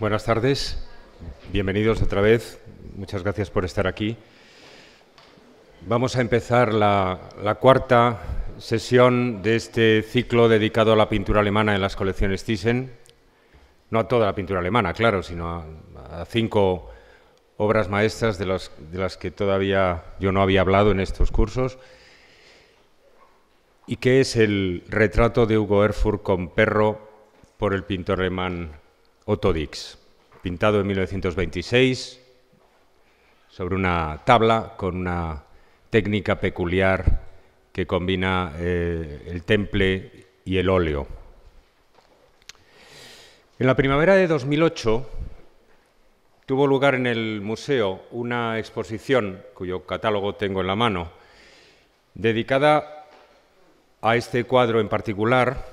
Buenas tardes, bienvenidos otra vez, muchas gracias por estar aquí. Vamos a empezar la, cuarta sesión de este ciclo dedicado a la pintura alemana en las colecciones Thyssen. No a toda la pintura alemana, claro, sino a, cinco obras maestras de, las que todavía yo no había hablado en estos cursos. ¿Y que es el retrato de Hugo Erfurt con perro por el pintor alemán Otto pintado en 1926 sobre una tabla con una técnica peculiar que combina eh, el temple y el óleo. En la primavera de 2008 tuvo lugar en el museo una exposición, cuyo catálogo tengo en la mano, dedicada a este cuadro en particular,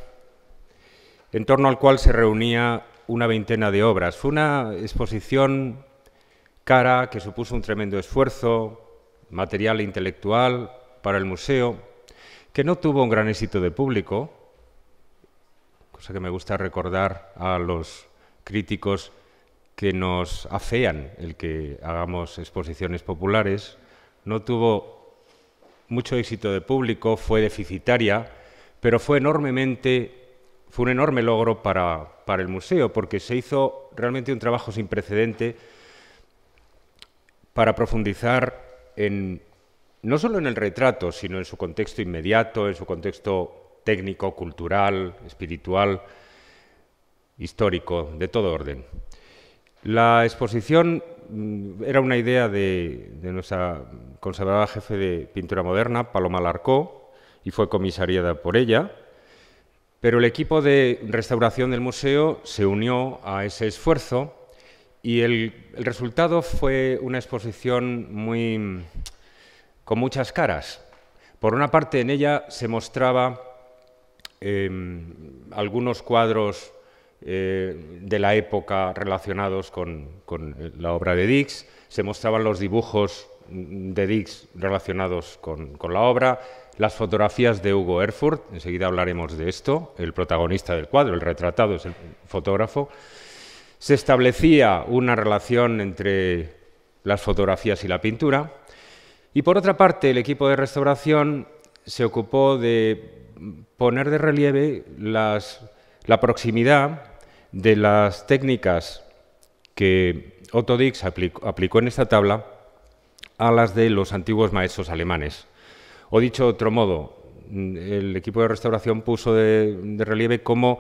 en torno al cual se reunía una veintena de obras. Fue una exposición cara que supuso un tremendo esfuerzo material e intelectual para el museo, que no tuvo un gran éxito de público, cosa que me gusta recordar a los críticos que nos afean el que hagamos exposiciones populares, no tuvo mucho éxito de público, fue deficitaria, pero fue enormemente fue un enorme logro para, el museo, porque se hizo realmente un trabajo sin precedente para profundizar en, no solo en el retrato, sino en su contexto inmediato, en su contexto técnico, cultural, espiritual, histórico, de todo orden. La exposición mm, era una idea de, de nuestra conservadora jefe de pintura moderna, Paloma Larcó, y fue comisariada por ella. Pero el equipo de restauración del museo se unió a ese esfuerzo y el, resultado fue una exposición muy, con muchas caras. Por una parte, en ella se mostraba em, algunos cuadros eh, de la época relacionados con, la obra de Dix, se mostraban los dibujos de Dix relacionados con, la obra, las fotografías de Hugo Erfurt, enseguida hablaremos de esto, el protagonista del cuadro, el retratado es el fotógrafo, se establecía una relación entre las fotografías y la pintura, y por otra parte el equipo de restauración se ocupó de poner de relieve la proximidad de las técnicas que Otto Dix aplicó en esta tabla a las de los antiguos maestros alemanes. O dicho de otro modo, mm, el equipo de restauración puso de, relieve ...como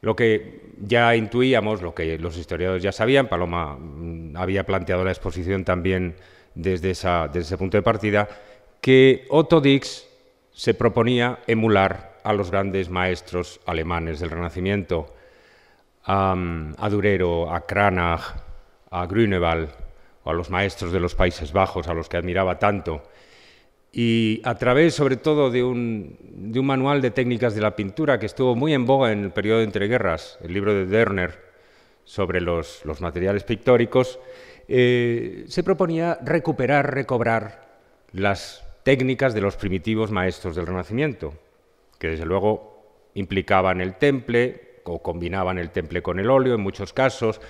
lo que ya intuíamos, lo que los historiadores ya sabían, Paloma mm, había planteado la exposición también desde, ese punto de partida, que Otto Dix se proponía emular a los grandes maestros alemanes del Renacimiento, a, a Durero, a Cranach, a Grünewald, a los maestros de los Países Bajos, a los que admiraba tanto. Y a través, sobre todo, de un, manual de técnicas de la pintura que estuvo muy en boga en el periodo de entreguerras, el libro de Derner sobre los, materiales pictóricos, eh, se proponía recuperar, recobrar las técnicas de los primitivos maestros del Renacimiento, que desde luego implicaban el temple o combinaban el temple con el óleo en muchos casos,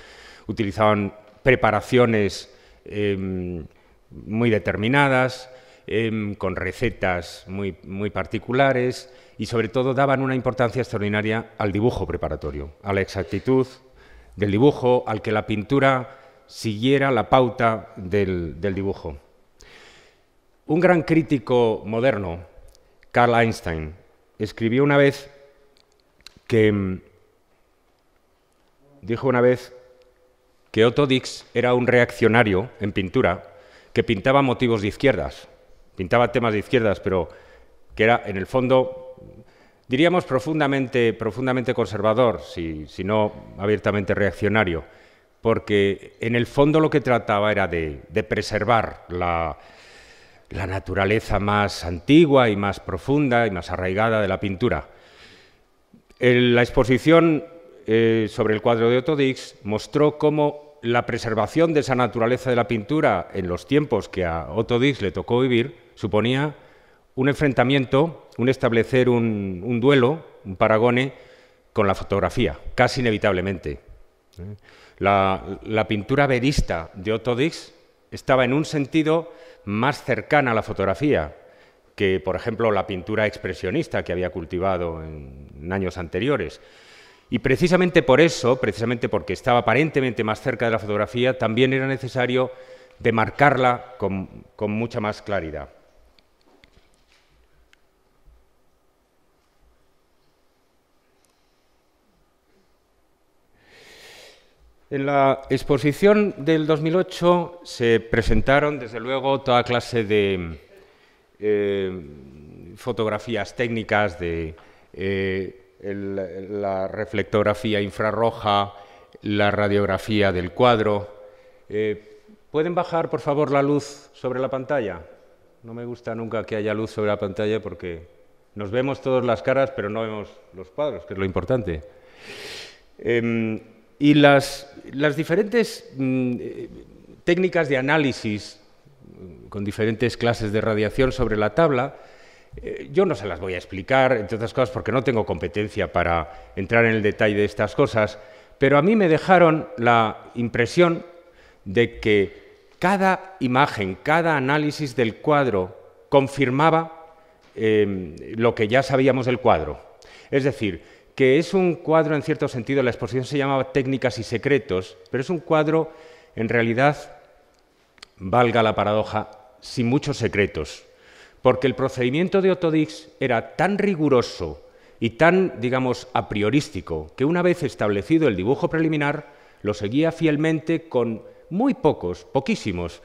utilizaban preparaciones Em, muy determinadas, em, con recetas muy, particulares y sobre todo daban una importancia extraordinaria al dibujo preparatorio, a la exactitud del dibujo, al que la pintura siguiera la pauta del, del dibujo. Un gran crítico moderno, Carl Einstein, escribió una vez que em, dijo una vez que Otto Dix era un reaccionario en pintura que pintaba motivos de izquierdas, pintaba temas de izquierdas, pero que era en el fondo, diríamos, profundamente, profundamente conservador, si, no abiertamente reaccionario, porque en el fondo lo que trataba era de, preservar la, naturaleza más antigua y más profunda y más arraigada de la pintura. la exposición eh, sobre el cuadro de Otto Dix mostró cómo la preservación de esa naturaleza de la pintura en los tiempos que a Otto Dix le tocó vivir suponía un enfrentamiento, un establecer un, duelo, un paragone con la fotografía, casi inevitablemente. La, pintura verista de Otto Dix estaba en un sentido más cercana a la fotografía que, por ejemplo, la pintura expresionista que había cultivado en años anteriores. Y precisamente por eso, precisamente porque estaba aparentemente más cerca de la fotografía, también era necesario demarcarla con, mucha más claridad. En la exposición del 2008 se presentaron, desde luego, toda clase de eh, fotografías técnicas, de eh, la reflectografía infrarroja, la radiografía del cuadro. Eh, ¿Pueden bajar, por favor, la luz sobre la pantalla? No me gusta nunca que haya luz sobre la pantalla porque nos vemos todas las caras, pero no vemos los cuadros, que es lo importante. Em, y las, diferentes mm, eh, técnicas de análisis mm, con diferentes clases de radiación sobre la tabla eh, yo no se las voy a explicar, entre otras cosas, porque no tengo competencia para entrar en el detalle de estas cosas, pero a mí me dejaron la impresión de que cada imagen, cada análisis del cuadro confirmaba em, lo que ya sabíamos del cuadro. Es decir, que es un cuadro, en cierto sentido, la exposición se llamaba Técnicas y Secretos, pero es un cuadro, en realidad, valga la paradoja, sin muchos secretos porque el procedimiento de Otodix era tan riguroso y tan, digamos, a priorístico, que una vez establecido el dibujo preliminar, lo seguía fielmente con muy pocos, poquísimos,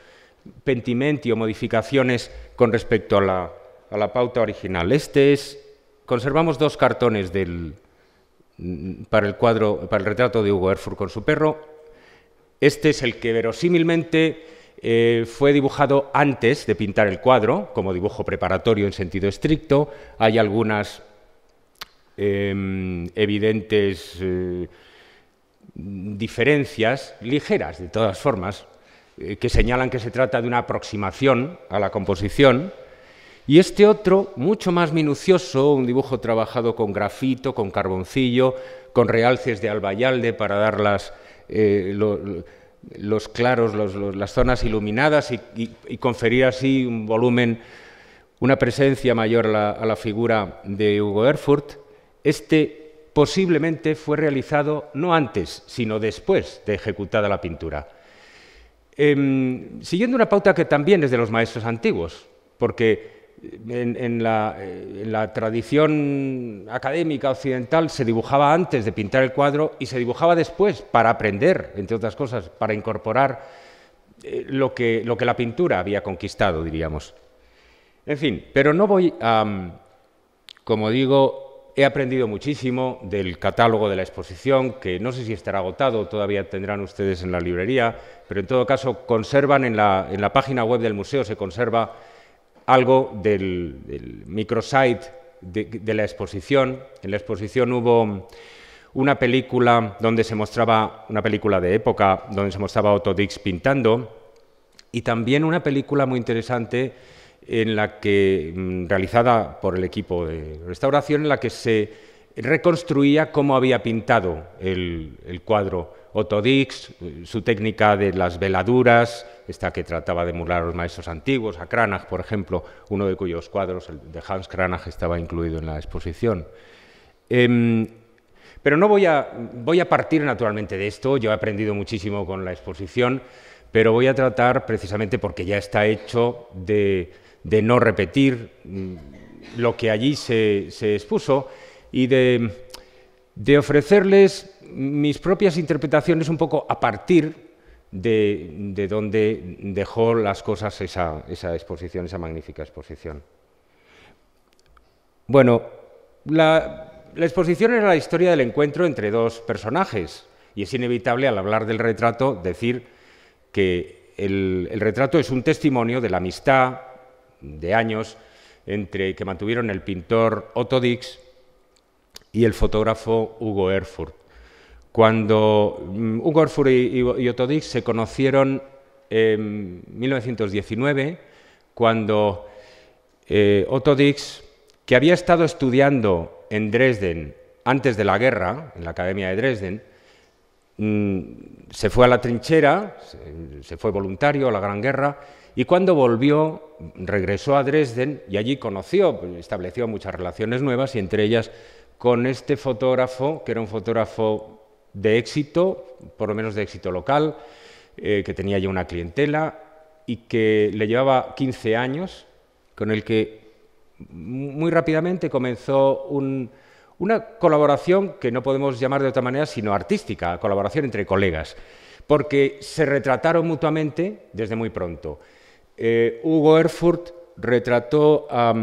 pentimenti o modificaciones con respecto a la, a la pauta original. Este es, conservamos dos cartones del, mm, para el cuadro, para el retrato de Hugo Erfurt con su perro. Este es el que verosímilmente eh, fue dibujado antes de pintar el cuadro, como dibujo preparatorio en sentido estricto. Hay algunas em, evidentes eh, diferencias, ligeras de todas formas, eh, que señalan que se trata de una aproximación a la composición. Y este otro, mucho más minucioso, un dibujo trabajado con grafito, con carboncillo, con realces de albayalde para dar las, los claros, las zonas iluminadas y, conferir así un volumen, una presencia mayor a la, figura de Hugo Erfurt, este posiblemente fue realizado no antes, sino después de ejecutada la pintura. Em, siguiendo una pauta que también es de los maestros antiguos, porque eh, en, la, tradición académica occidental se dibujaba antes de pintar el cuadro y se dibujaba después para aprender, entre otras cosas, para incorporar eh, lo, que, lo que la pintura había conquistado, diríamos. En fin, pero no voy a, mm, como digo, he aprendido muchísimo del catálogo de la exposición, que no sé si estará agotado, todavía tendrán ustedes en la librería, pero en todo caso conservan en la, en la página web del museo, se conserva algo del, microsite de, la exposición. En la exposición hubo una película donde se mostraba, una película de época, donde se mostraba Otto Dix pintando, y también una película muy interesante en la que, mm, realizada por el equipo de restauración, en la que se reconstruía cómo había pintado el, el cuadro Otto Dix, eh, su técnica de las veladuras, esta que trataba de emular a los maestros antiguos, a Cranach, por ejemplo, uno de cuyos cuadros, el de Hans Cranach, estaba incluido en la exposición. Em, pero no voy a, voy a partir naturalmente de esto, yo he aprendido muchísimo con la exposición, pero voy a tratar precisamente porque ya está hecho de, no repetir mm, lo que allí se, expuso y de, de ofrecerles mis propias interpretaciones un poco a partir de, dónde dejó las cosas esa, exposición, esa magnífica exposición. Bueno, la, exposición era la historia del encuentro entre dos personajes y es inevitable al hablar del retrato decir que el, el retrato es un testimonio de la amistad de años entre que mantuvieron el pintor Otto Dix y el fotógrafo Hugo Erfurt. Cuando mm, Orfur y, Otto Dix se conocieron en 1919, cuando eh, Otto Dix, que había estado estudiando en Dresden antes de la guerra, en la Academia de Dresden, mm, se fue a la trinchera, se, se, fue voluntario a la Gran Guerra, y cuando volvió, regresó a Dresden y allí conoció, estableció muchas relaciones nuevas, y entre ellas con este fotógrafo, que era un fotógrafo de éxito, por lo menos de éxito local, eh, que tenía ya una clientela y que le llevaba 15 años, con el que muy rápidamente comenzó una colaboración que no podemos llamar de otra manera sino artística, colaboración entre colegas, porque se retrataron mutuamente desde muy pronto. Eh, Hugo Erfurt retrató um, a,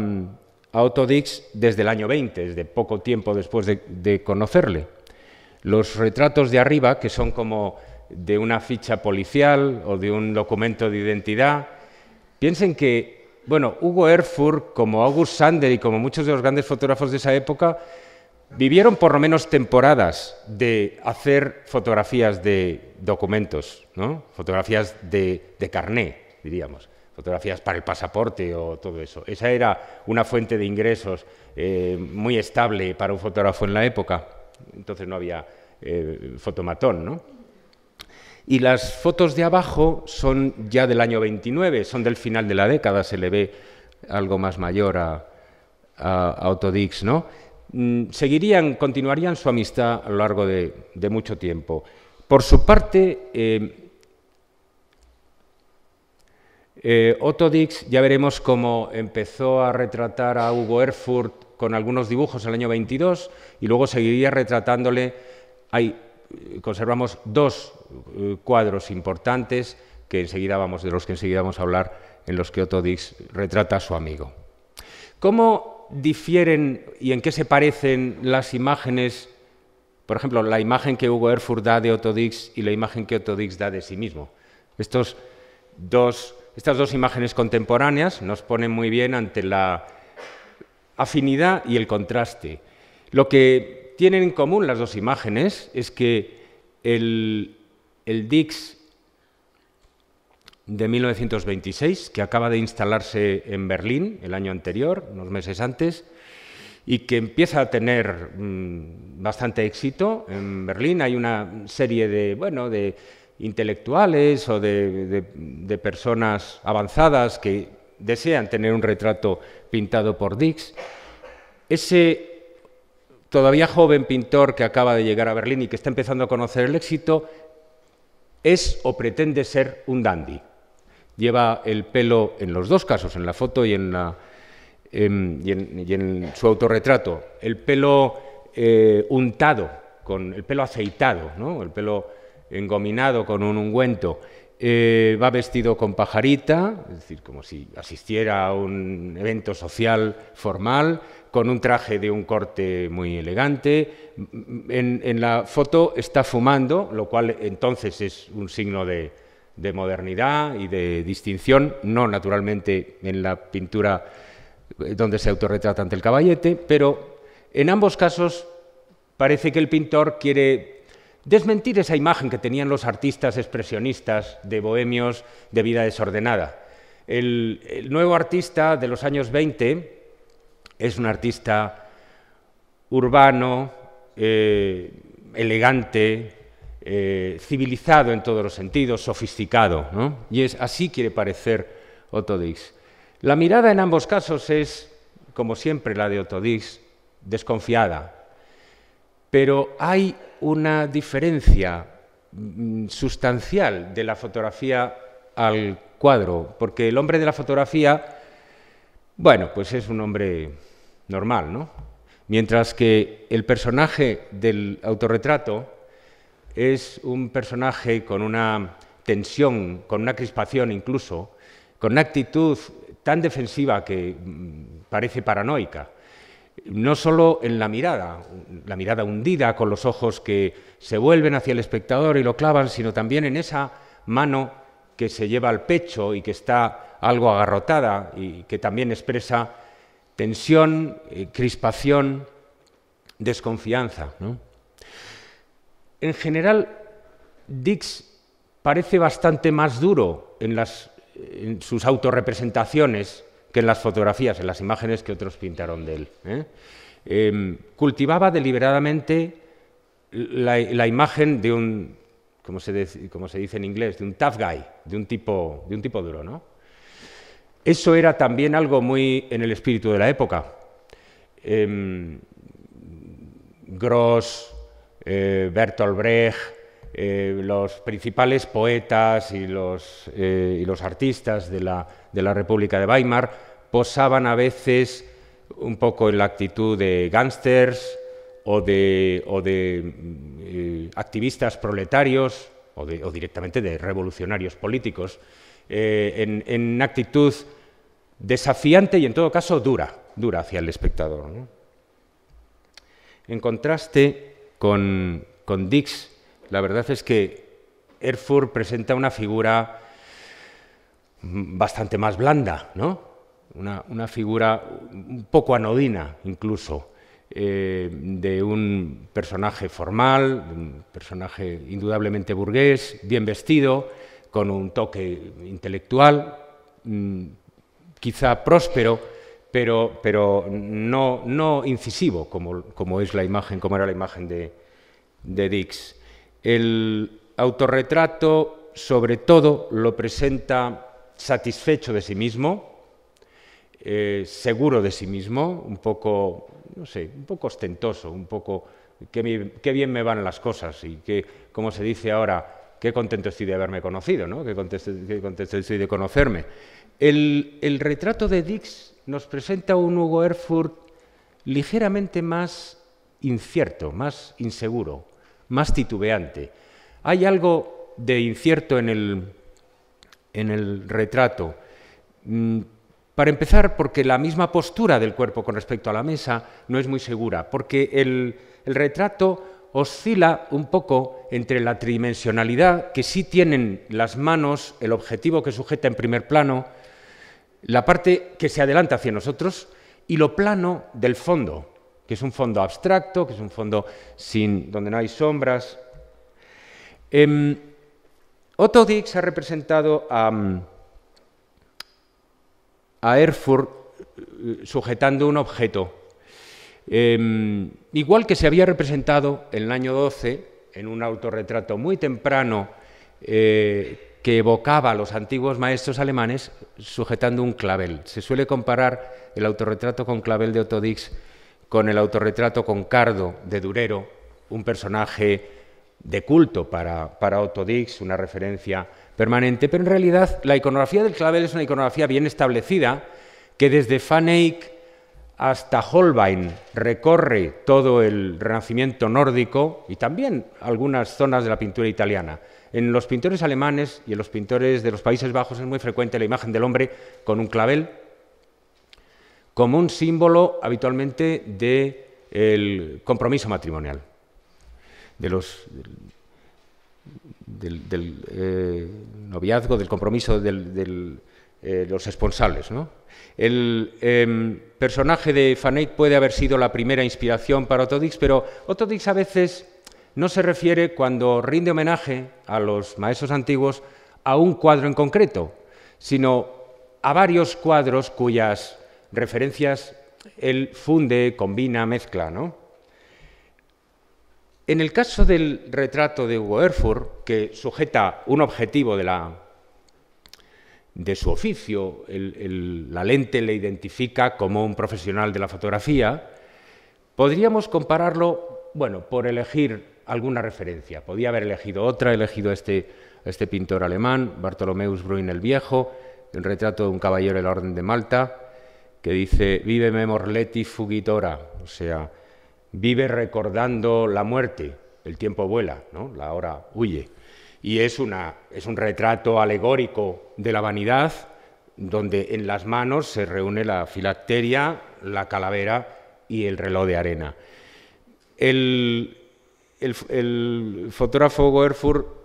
Autodix Otto Dix desde el año 20, desde poco tiempo después de conocerle. Los retratos de arriba, que son como de una ficha policial o de un documento de identidad, piensen que, bueno, Hugo Erfurt, como August Sander y como muchos de los grandes fotógrafos de esa época, vivieron por lo menos temporadas de hacer fotografías de documentos, ¿no? fotografías de, de carné, diríamos, fotografías para el pasaporte o todo eso. Esa era una fuente de ingresos eh, muy estable para un fotógrafo en la época entonces no había eh, fotomatón, ¿no? Y las fotos de abajo son ya del año 29, son del final de la década, se le ve algo más mayor a, a, ¿no? Mm, seguirían, continuarían su amistad a lo largo de, mucho tiempo. Por su parte, eh, eh Dix ya veremos cómo empezó a retratar a Hugo Erfurt con algunos dibujos en el año 22 y luego seguiría retratándole. Hay, eh, conservamos dos eh, cuadros importantes que de los que enseguida vamos a hablar, en los que Otto Dix retrata a su amigo. ¿Cómo difieren y en qué se parecen las imágenes, por ejemplo, la imagen que Hugo Erfurt da de Otto Dix y la imagen que Otto Dix da de sí mismo? Estos dos, estas dos imágenes contemporáneas nos ponen muy bien ante la afinidad y el contraste. Lo que tienen en común las dos imágenes es que el, Dix de 1926, que acaba de instalarse en Berlín el año anterior, unos meses antes, y que empieza a tener mm, bastante éxito en Berlín. Hay una serie de, bueno, de intelectuales o de personas avanzadas que desean tener un retrato pintado por Dix. Ese todavía joven pintor que acaba de llegar a Berlín y que está empezando a conocer el éxito es o pretende ser un dandy. Lleva el pelo en los dos casos, en la foto y en, em, y en, su autorretrato, el pelo eh, untado, con el pelo aceitado, ¿no? el pelo engominado con un ungüento. Eh, va vestido con pajarita, es decir, como si asistiera a un evento social formal, con un traje de un corte muy elegante. Mm, en, la foto está fumando, lo cual entonces es un signo de, de modernidad y de distinción, no naturalmente en la pintura eh, donde se autorretrata ante el caballete, pero en ambos casos parece que el pintor quiere desmentir esa imagen que tenían los artistas expresionistas de bohemios de vida desordenada. El, nuevo artista de los años 20 es un artista urbano, eh, elegante, eh, civilizado en todos los sentidos, sofisticado. Y es así quiere parecer Otto La mirada en ambos casos es, como siempre, la de Otto desconfiada. Pero hay una diferencia mm, sustancial de la fotografía al cuadro, porque el hombre de la fotografía, bueno, pues es un hombre normal, ¿no? Mientras que el personaje del autorretrato es un personaje con una tensión, con una crispación incluso, con una actitud tan defensiva que mm, parece paranoica no solo en la mirada, la mirada hundida con los ojos que se vuelven hacia el espectador y lo clavan, sino también en esa mano que se lleva al pecho y que está algo agarrotada y que también expresa tensión, eh, crispación, desconfianza. En general, Dix parece bastante más duro en, en sus autorrepresentaciones que en las fotografías, en las imágenes que otros pintaron de él. ¿eh? Em, cultivaba deliberadamente la, imagen de un, como se, se, dice en inglés, de un tough guy, de un tipo, de un tipo duro. ¿no? Eso era también algo muy en el espíritu de la época. Em, Gross, eh, Bertolt Brecht, eh, los principales poetas y los, y los artistas de la, de la República de Weimar posaban a veces un poco en la actitud de gángsters o de, o de eh, activistas proletarios o, directamente de revolucionarios políticos, eh, en, una actitud desafiante y en todo caso dura, dura hacia el espectador. En contraste con, con Dix, la verdad es que Erfurt presenta una figura bastante más blanda, ¿no? Una, figura un poco anodina incluso, eh, de un personaje formal, un personaje indudablemente burgués, bien vestido, con un toque intelectual, mm, quizá próspero, pero, pero no, no, incisivo, como, es la imagen, como era la imagen de, de Dix. El autorretrato, sobre todo, lo presenta satisfecho de sí mismo, eh, seguro de sí mismo, un poco, no sé, un poco ostentoso, un poco qué, bien me van las cosas y que, como se dice ahora, qué contento estoy de haberme conocido, ¿no? qué, contento, estoy de conocerme. El, el, retrato de Dix nos presenta un Hugo Erfurt ligeramente más incierto, más inseguro, más titubeante. Hay algo de incierto en el, en el retrato. Mm, para empezar, porque la misma postura del cuerpo con respecto a la mesa no es muy segura, porque el, retrato oscila un poco entre la tridimensionalidad que sí tienen las manos, el objetivo que sujeta en primer plano, la parte que se adelanta hacia nosotros y lo plano del fondo, que es un fondo abstracto, que es un fondo sin, donde no hay sombras. Em, Otto Dix ha representado a, mm, a Erfurt eh, sujetando un objeto, em, igual que se había representado en el año 12 en un autorretrato muy temprano eh, que evocaba a los antiguos maestros alemanes sujetando un clavel. Se suele comparar el autorretrato con clavel de Otto Dix con el autorretrato con Cardo de Durero, un personaje de culto para, para Otto Dix, una referencia permanente, pero en realidad la iconografía del clavel es una iconografía bien establecida que desde Van hasta Holbein recorre todo el Renacimiento nórdico y también algunas zonas de la pintura italiana. En los pintores alemanes y en los pintores de los Países Bajos es muy frecuente la imagen del hombre con un clavel como un símbolo habitualmente del el compromiso matrimonial de del, eh, noviazgo, del compromiso de eh, los responsables, El em, personaje de Fanate puede haber sido la primera inspiración para Otodix, pero Otodix a veces no se refiere cuando rinde homenaje a los maestros antiguos a un cuadro en concreto, sino a varios cuadros cuyas referencias él funde, combina, mezcla. ¿no? En el caso del retrato de Hugo Erfurt, que sujeta un objetivo de, su oficio, la lente le identifica como un profesional de la fotografía, podríamos compararlo, bueno, por elegir alguna referencia. Podía haber elegido otra, elegido este, este pintor alemán, Bartolomeus Bruin el Viejo, el retrato de un caballero de la Orden de Malta, que dice, vive me morleti fugitora, o sea, vive recordando la muerte, el tiempo vuela, la hora huye. Y es, es un retrato alegórico de la vanidad, donde en las manos se reúne la filacteria, la calavera y el reloj de arena. El, fotógrafo Goerfur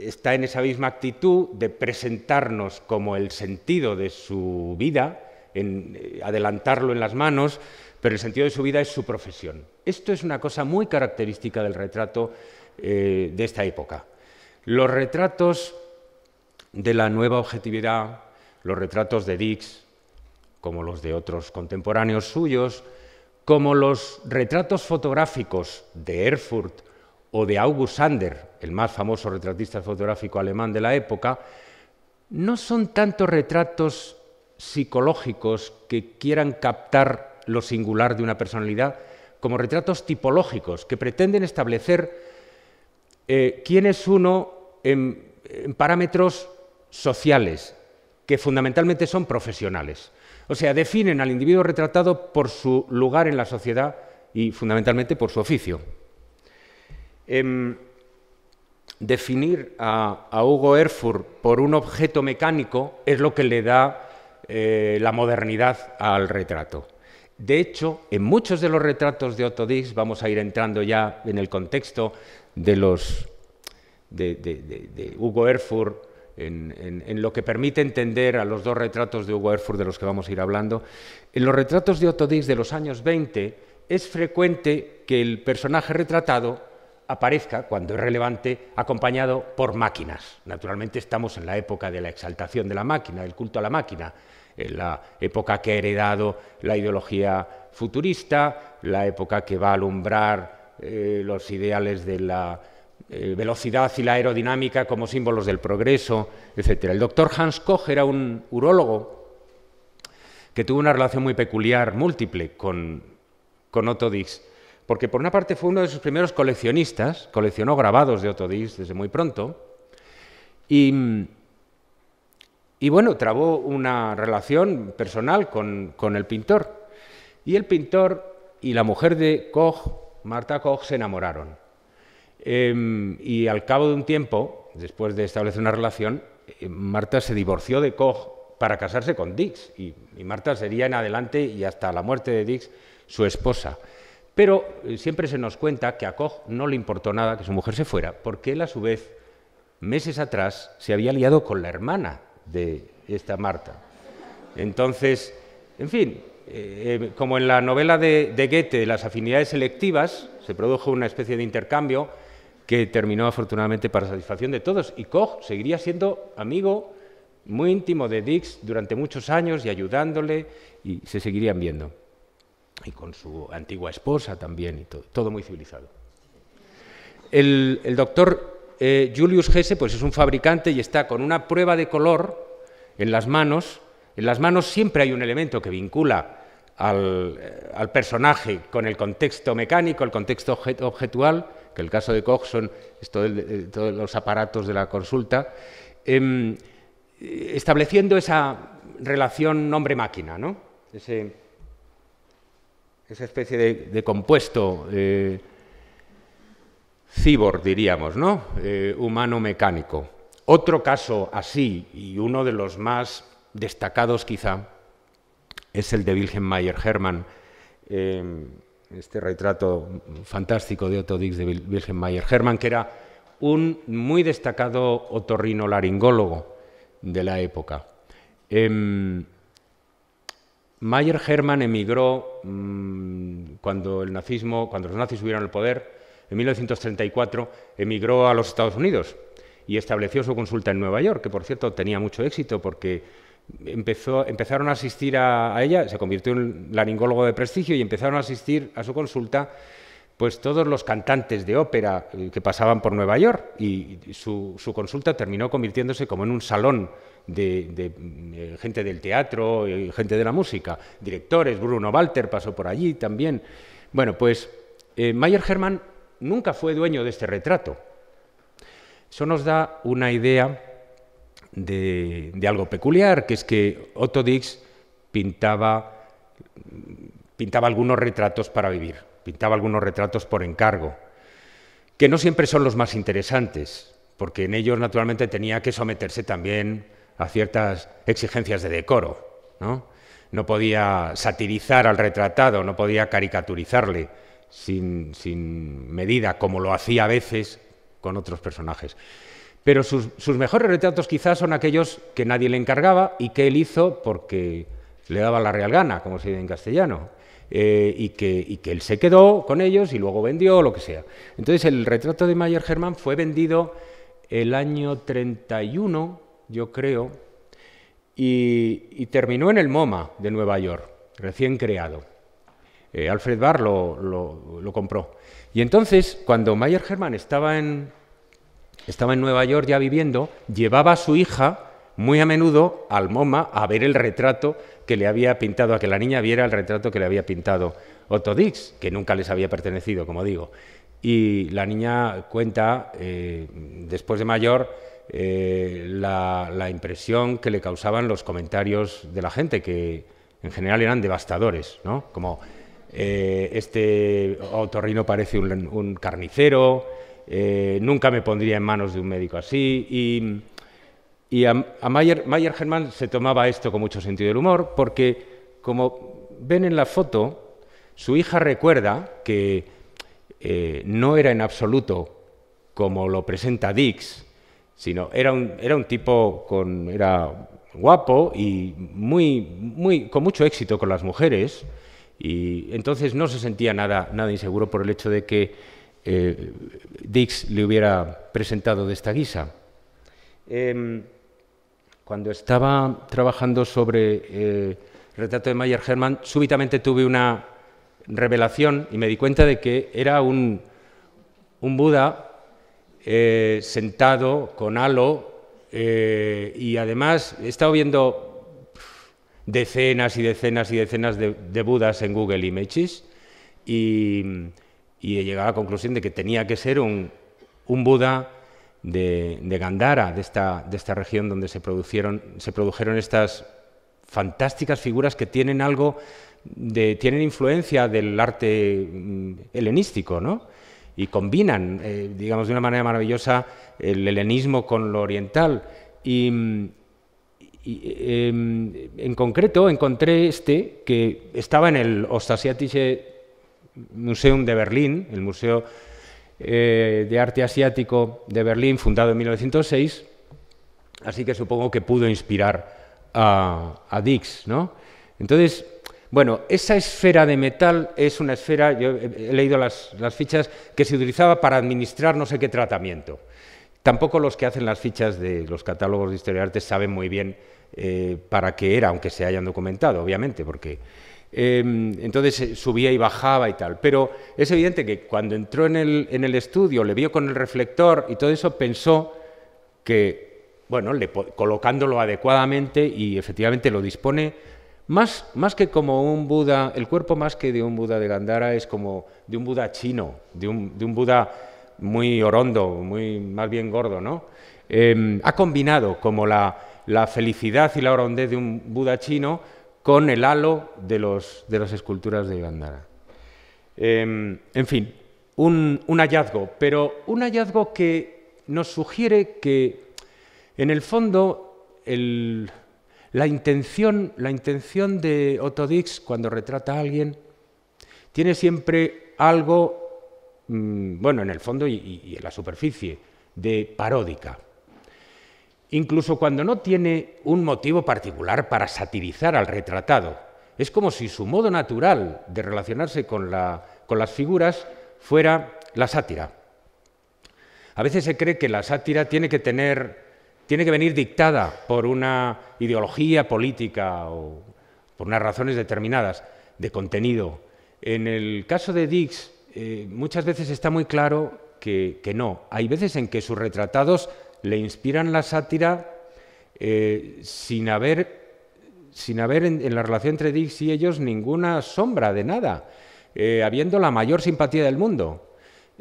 está en esa misma actitud de presentarnos como el sentido de su vida, en, eh, adelantarlo en las manos, pero el sentido de su vida es su profesión. Esto es una cosa muy característica del retrato eh, de esta época. Los retratos de la nueva objetividad, los retratos de Dix, como los de otros contemporáneos suyos, como los retratos fotográficos de Erfurt o de August Sander, el más famoso retratista fotográfico alemán de la época, no son tanto retratos psicológicos que quieran captar lo singular de una personalidad, como retratos tipológicos que pretenden establecer eh, quién es uno en, parámetros sociales, que fundamentalmente son profesionales. O sea, definen al individuo retratado por su lugar en la sociedad y fundamentalmente por su oficio. Em, definir a, Hugo Erfurt por un objeto mecánico es lo que le da eh, la modernidad al retrato. De hecho, en muchos de los retratos de Otto Dix, vamos a ir entrando ya en el contexto de los de, Hugo Erfurt, en, lo que permite entender a los dos retratos de Hugo Erfurt de los que vamos a ir hablando, en los retratos de Otto Dix de los años 20 es frecuente que el personaje retratado aparezca, cuando es relevante, acompañado por máquinas. Naturalmente estamos en la época de la exaltación de la máquina, del culto a la máquina la época que ha heredado la ideología futurista, la época que va a alumbrar eh, los ideales de la eh, velocidad y la aerodinámica como símbolos del progreso, etc. El doctor Hans Koch era un urólogo que tuvo una relación muy peculiar, múltiple, con, con Otto Dix, porque por una parte fue uno de sus primeros coleccionistas, coleccionó grabados de Otto Dix desde muy pronto, y y bueno, trabó una relación personal con, el pintor. Y el pintor y la mujer de Koch, Marta Koch, se enamoraron. Em, y al cabo de un tiempo, después de establecer una relación, eh, Marta se divorció de Koch para casarse con Dix. Y, Marta sería en adelante y hasta la muerte de Dix su esposa. Pero eh, siempre se nos cuenta que a Koch no le importó nada que su mujer se fuera, porque él a su vez, meses atrás, se había liado con la hermana de esta Marta. Entonces, en fin, eh, eh, como en la novela de, de Goethe, de las afinidades selectivas, se produjo una especie de intercambio que terminó afortunadamente para satisfacción de todos. Y Koch seguiría siendo amigo muy íntimo de Dix durante muchos años y ayudándole y se seguirían viendo. Y con su antigua esposa también, y todo, muy civilizado. el doctor eh, Julius Hesse pues es un fabricante y está con una prueba de color en las manos. En las manos siempre hay un elemento que vincula al, eh, personaje con el contexto mecánico, el contexto objetual, que el caso de Koch son eh, todos los aparatos de la consulta, em, estableciendo esa relación nombre máquina esa especie de, compuesto. ...cibor, diríamos, ¿no? Eh, humano mecánico. Otro caso así, y uno de los más destacados quizá, es el de Wilhelm Mayer Hermann. Eh, este retrato fantástico de Otto Dix de Wilhelm Mayer Hermann, que era un muy destacado laringólogo de la época. Em, Mayer Hermann emigró mm, cuando, el nazismo, cuando los nazis subieron al poder en 1934 emigró a los Estados Unidos y estableció su consulta en Nueva York, que por cierto tenía mucho éxito porque empezaron a asistir a, ella, se convirtió en laringólogo de prestigio y empezaron a asistir a su consulta pues todos los cantantes de ópera eh, que pasaban por Nueva York y su, consulta terminó convirtiéndose como en un salón de, eh, gente del teatro, gente de la música, directores, Bruno Walter pasó por allí también. Bueno, pues eh, Mayer Hermann nunca fue dueño de este retrato. Eso nos da una idea de, algo peculiar, que es que Otto Dix pintaba, pintaba algunos retratos para vivir, pintaba algunos retratos por encargo, que no siempre son los más interesantes, porque en ellos naturalmente tenía que someterse también a ciertas exigencias de decoro, No podía satirizar al retratado, no podía caricaturizarle, sin, medida, como lo hacía a veces con otros personajes. Pero sus, mejores retratos quizás son aquellos que nadie le encargaba y que él hizo porque le daba la real gana, como se dice en castellano, eh, y, que, él se quedó con ellos y luego vendió lo que sea. Entonces el retrato de Mayer Germán fue vendido el año 31, yo creo, y terminó en el MoMA de Nueva York, recién creado. Eh, Alfred Barr lo, compró. Y entonces, cuando Mayer Germán estaba en, estaba en Nueva York ya viviendo, llevaba a su hija muy a menudo al MoMA a ver el retrato que le había pintado, a que la niña viera el retrato que le había pintado Otto Dix, que nunca les había pertenecido, como digo. Y la niña cuenta, eh, después de mayor, eh, la, impresión que le causaban los comentarios de la gente, que en general eran devastadores, ¿no? Como, eh, este otorrino parece un, carnicero, eh, nunca me pondría en manos de un médico así. Y, a, Mayer, Mayer se tomaba esto con mucho sentido del humor porque, como ven en la foto, su hija recuerda que eh, no era en absoluto como lo presenta Dix, sino era un, era un tipo era guapo y muy, con mucho éxito con las mujeres, y entonces no se sentía nada, inseguro por el hecho de que eh, Dix le hubiera presentado de esta guisa. Em, cuando estaba trabajando sobre el eh, retrato de Mayer Hermann, súbitamente tuve una revelación y me di cuenta de que era un, un Buda eh, sentado con halo y además he estado viendo decenas y decenas y decenas de, Budas en Google Images y, y he llegado a la conclusión de que tenía que ser un, Buda de, Gandhara, de esta, de esta región donde se, se produjeron estas fantásticas figuras que tienen algo, de, tienen influencia del arte mm, helenístico, ¿no? Y combinan, eh, digamos, de una manera maravillosa el helenismo con lo oriental. Y, mm, y, em, en concreto encontré este que estaba en el Ostasiatische Museum de Berlín, el Museo eh, de Arte Asiático de Berlín, fundado en 1906, así que supongo que pudo inspirar a, Dix. Entonces, bueno, esa esfera de metal es una esfera, yo he leído las fichas, que se utilizaba para administrar no sé qué tratamiento. Tampoco los que hacen las fichas de los catálogos de historia de arte saben muy bien eh, para qué era, aunque se hayan documentado, obviamente, porque em, entonces eh, subía y bajaba y tal. Pero es evidente que cuando entró en el, estudio, le vio con el reflector y todo eso, pensó que, bueno, le, colocándolo adecuadamente y efectivamente lo dispone, más, más que como un Buda, el cuerpo más que de un Buda de Gandhara es como de un Buda chino, de un, de un Buda muy orondo, muy más bien gordo, ¿no? Em, ha combinado como la, felicidad y la orondez de un Buda chino con el halo de, las esculturas de Gandhara. Em, en fin, un, hallazgo, pero un hallazgo que nos sugiere que en el fondo la intención, la intención de Otto Dix cuando retrata a alguien tiene siempre algo Mm, bueno, en el fondo y, en la superficie, de paródica. Incluso cuando no tiene un motivo particular para satirizar al retratado, es como si su modo natural de relacionarse con, con las figuras fuera la sátira. A veces se cree que la sátira tiene que tener tiene que venir dictada por una ideología política o por unas razones determinadas de contenido. En el caso de Dix, eh, muchas veces está muy claro que, no. Hay veces en que sus retratados le inspiran la sátira eh, sin haber, sin haber en, la relación entre Dix y ellos ninguna sombra de nada, eh, habiendo la mayor simpatía del mundo.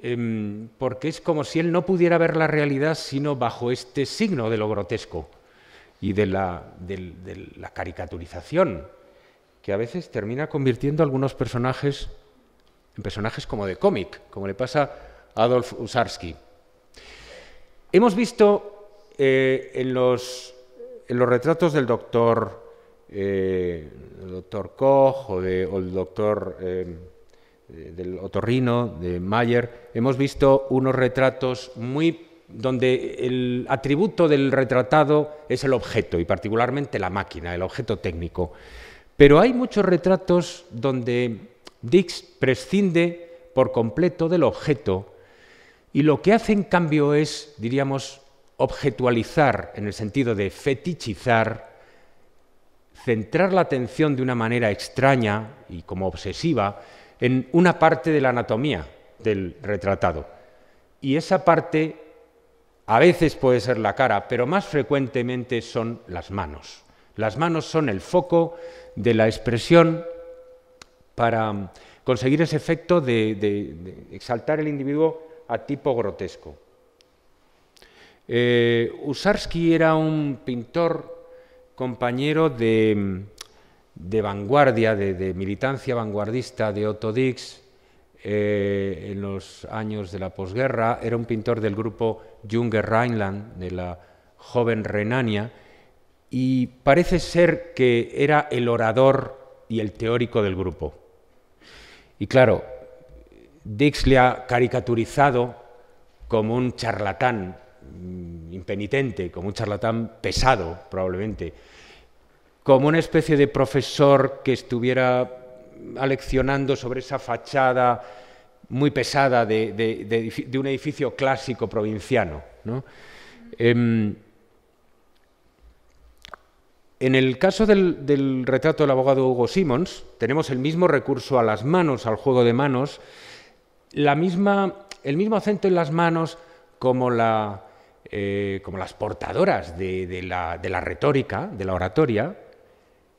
Em, porque es como si él no pudiera ver la realidad sino bajo este signo de lo grotesco y de la, de, de la caricaturización, que a veces termina convirtiendo a algunos personajes en personajes como de cómic, como le pasa a Adolf Usarsky. Hemos visto eh, en, los, los, retratos del doctor, eh, doctor Koch o, de, el doctor eh, del otorrino, de Mayer, hemos visto unos retratos muy donde el atributo del retratado es el objeto y particularmente la máquina, el objeto técnico. Pero hay muchos retratos donde Dix prescinde por completo del objeto y lo que hace en cambio es, diríamos, objetualizar, en el sentido de fetichizar, centrar la atención de una manera extraña y como obsesiva en una parte de la anatomía del retratado. Y esa parte a veces puede ser la cara, pero más frecuentemente son las manos. Las manos son el foco de la expresión para conseguir ese efecto de, exaltar el individuo a tipo grotesco. Eh, Usarsky era un pintor compañero de, vanguardia, de, militancia vanguardista de Otto Dix eh, en los años de la posguerra. Era un pintor del grupo Junger Rheinland, de la joven Renania, y parece ser que era el orador y el teórico del grupo. Y claro, Dix le ha caricaturizado como un charlatán mm, impenitente, como un charlatán pesado, probablemente, como una especie de profesor que estuviera aleccionando sobre esa fachada muy pesada de, un edificio clásico provinciano. ¿no? Em, en el caso del, retrato del abogado Hugo Simons, tenemos el mismo recurso a las manos, al juego de manos, la misma, el mismo acento en las manos como, eh, las portadoras de, la, retórica, de la oratoria,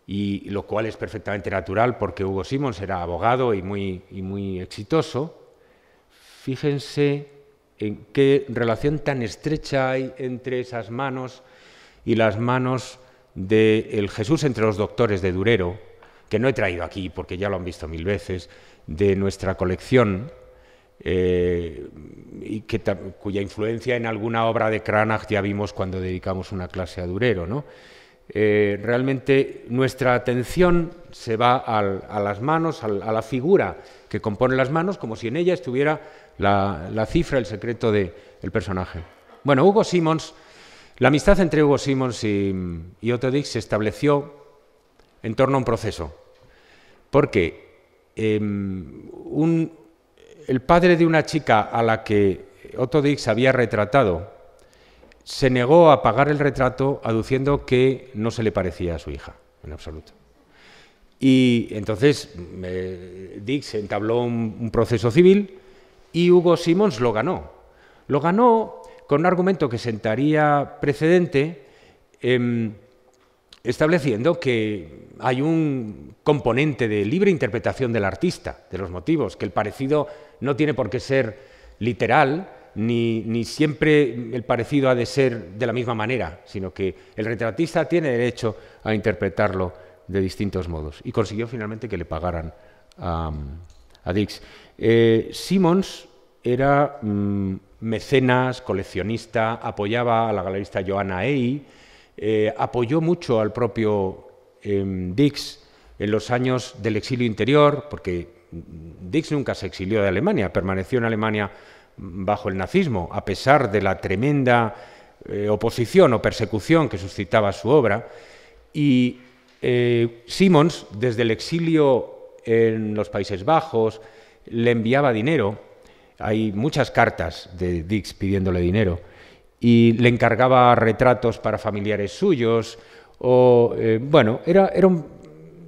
y lo cual es perfectamente natural porque Hugo Simons era abogado y muy, y muy exitoso. Fíjense en qué relación tan estrecha hay entre esas manos y las manos de El Jesús entre los doctores de Durero, que no he traído aquí porque ya lo han visto mil veces, de nuestra colección, eh, y cuya influencia en alguna obra de Cranach ya vimos cuando dedicamos una clase a Durero. ¿no? Eh, realmente nuestra atención se va a las manos, a la figura que compone las manos, como si en ella estuviera la, cifra, el secreto del personaje. Bueno, Hugo Simons la amistad entre Hugo Simons y, Otto Dix se estableció en torno a un proceso, porque em, el padre de una chica a la que Otto Dix había retratado se negó a pagar el retrato aduciendo que no se le parecía a su hija, en absoluto. Y entonces eh, Dix entabló un, proceso civil y Hugo Simons lo ganó. Lo ganó con un argumento que sentaría precedente, em, estableciendo que hay un componente de libre interpretación del artista, de los motivos, que el parecido no tiene por qué ser literal, ni, siempre el parecido ha de ser de la misma manera, sino que el retratista tiene derecho a interpretarlo de distintos modos. Y consiguió finalmente que le pagaran a, Dix. Eh, Simmons era mm, mecenas, coleccionista, apoyaba a la galerista Johanna Ey, eh, apoyó mucho al propio em, Dix en los años del exilio interior, porque Dix nunca se exilió de Alemania, permaneció en Alemania bajo el nazismo, a pesar de la tremenda eh, oposición o persecución que suscitaba su obra. Y eh, Simons, desde el exilio en los Países Bajos, le enviaba dinero hay muchas cartas de Dix pidiéndole dinero y le encargaba retratos para familiares suyos o eh, bueno, era, un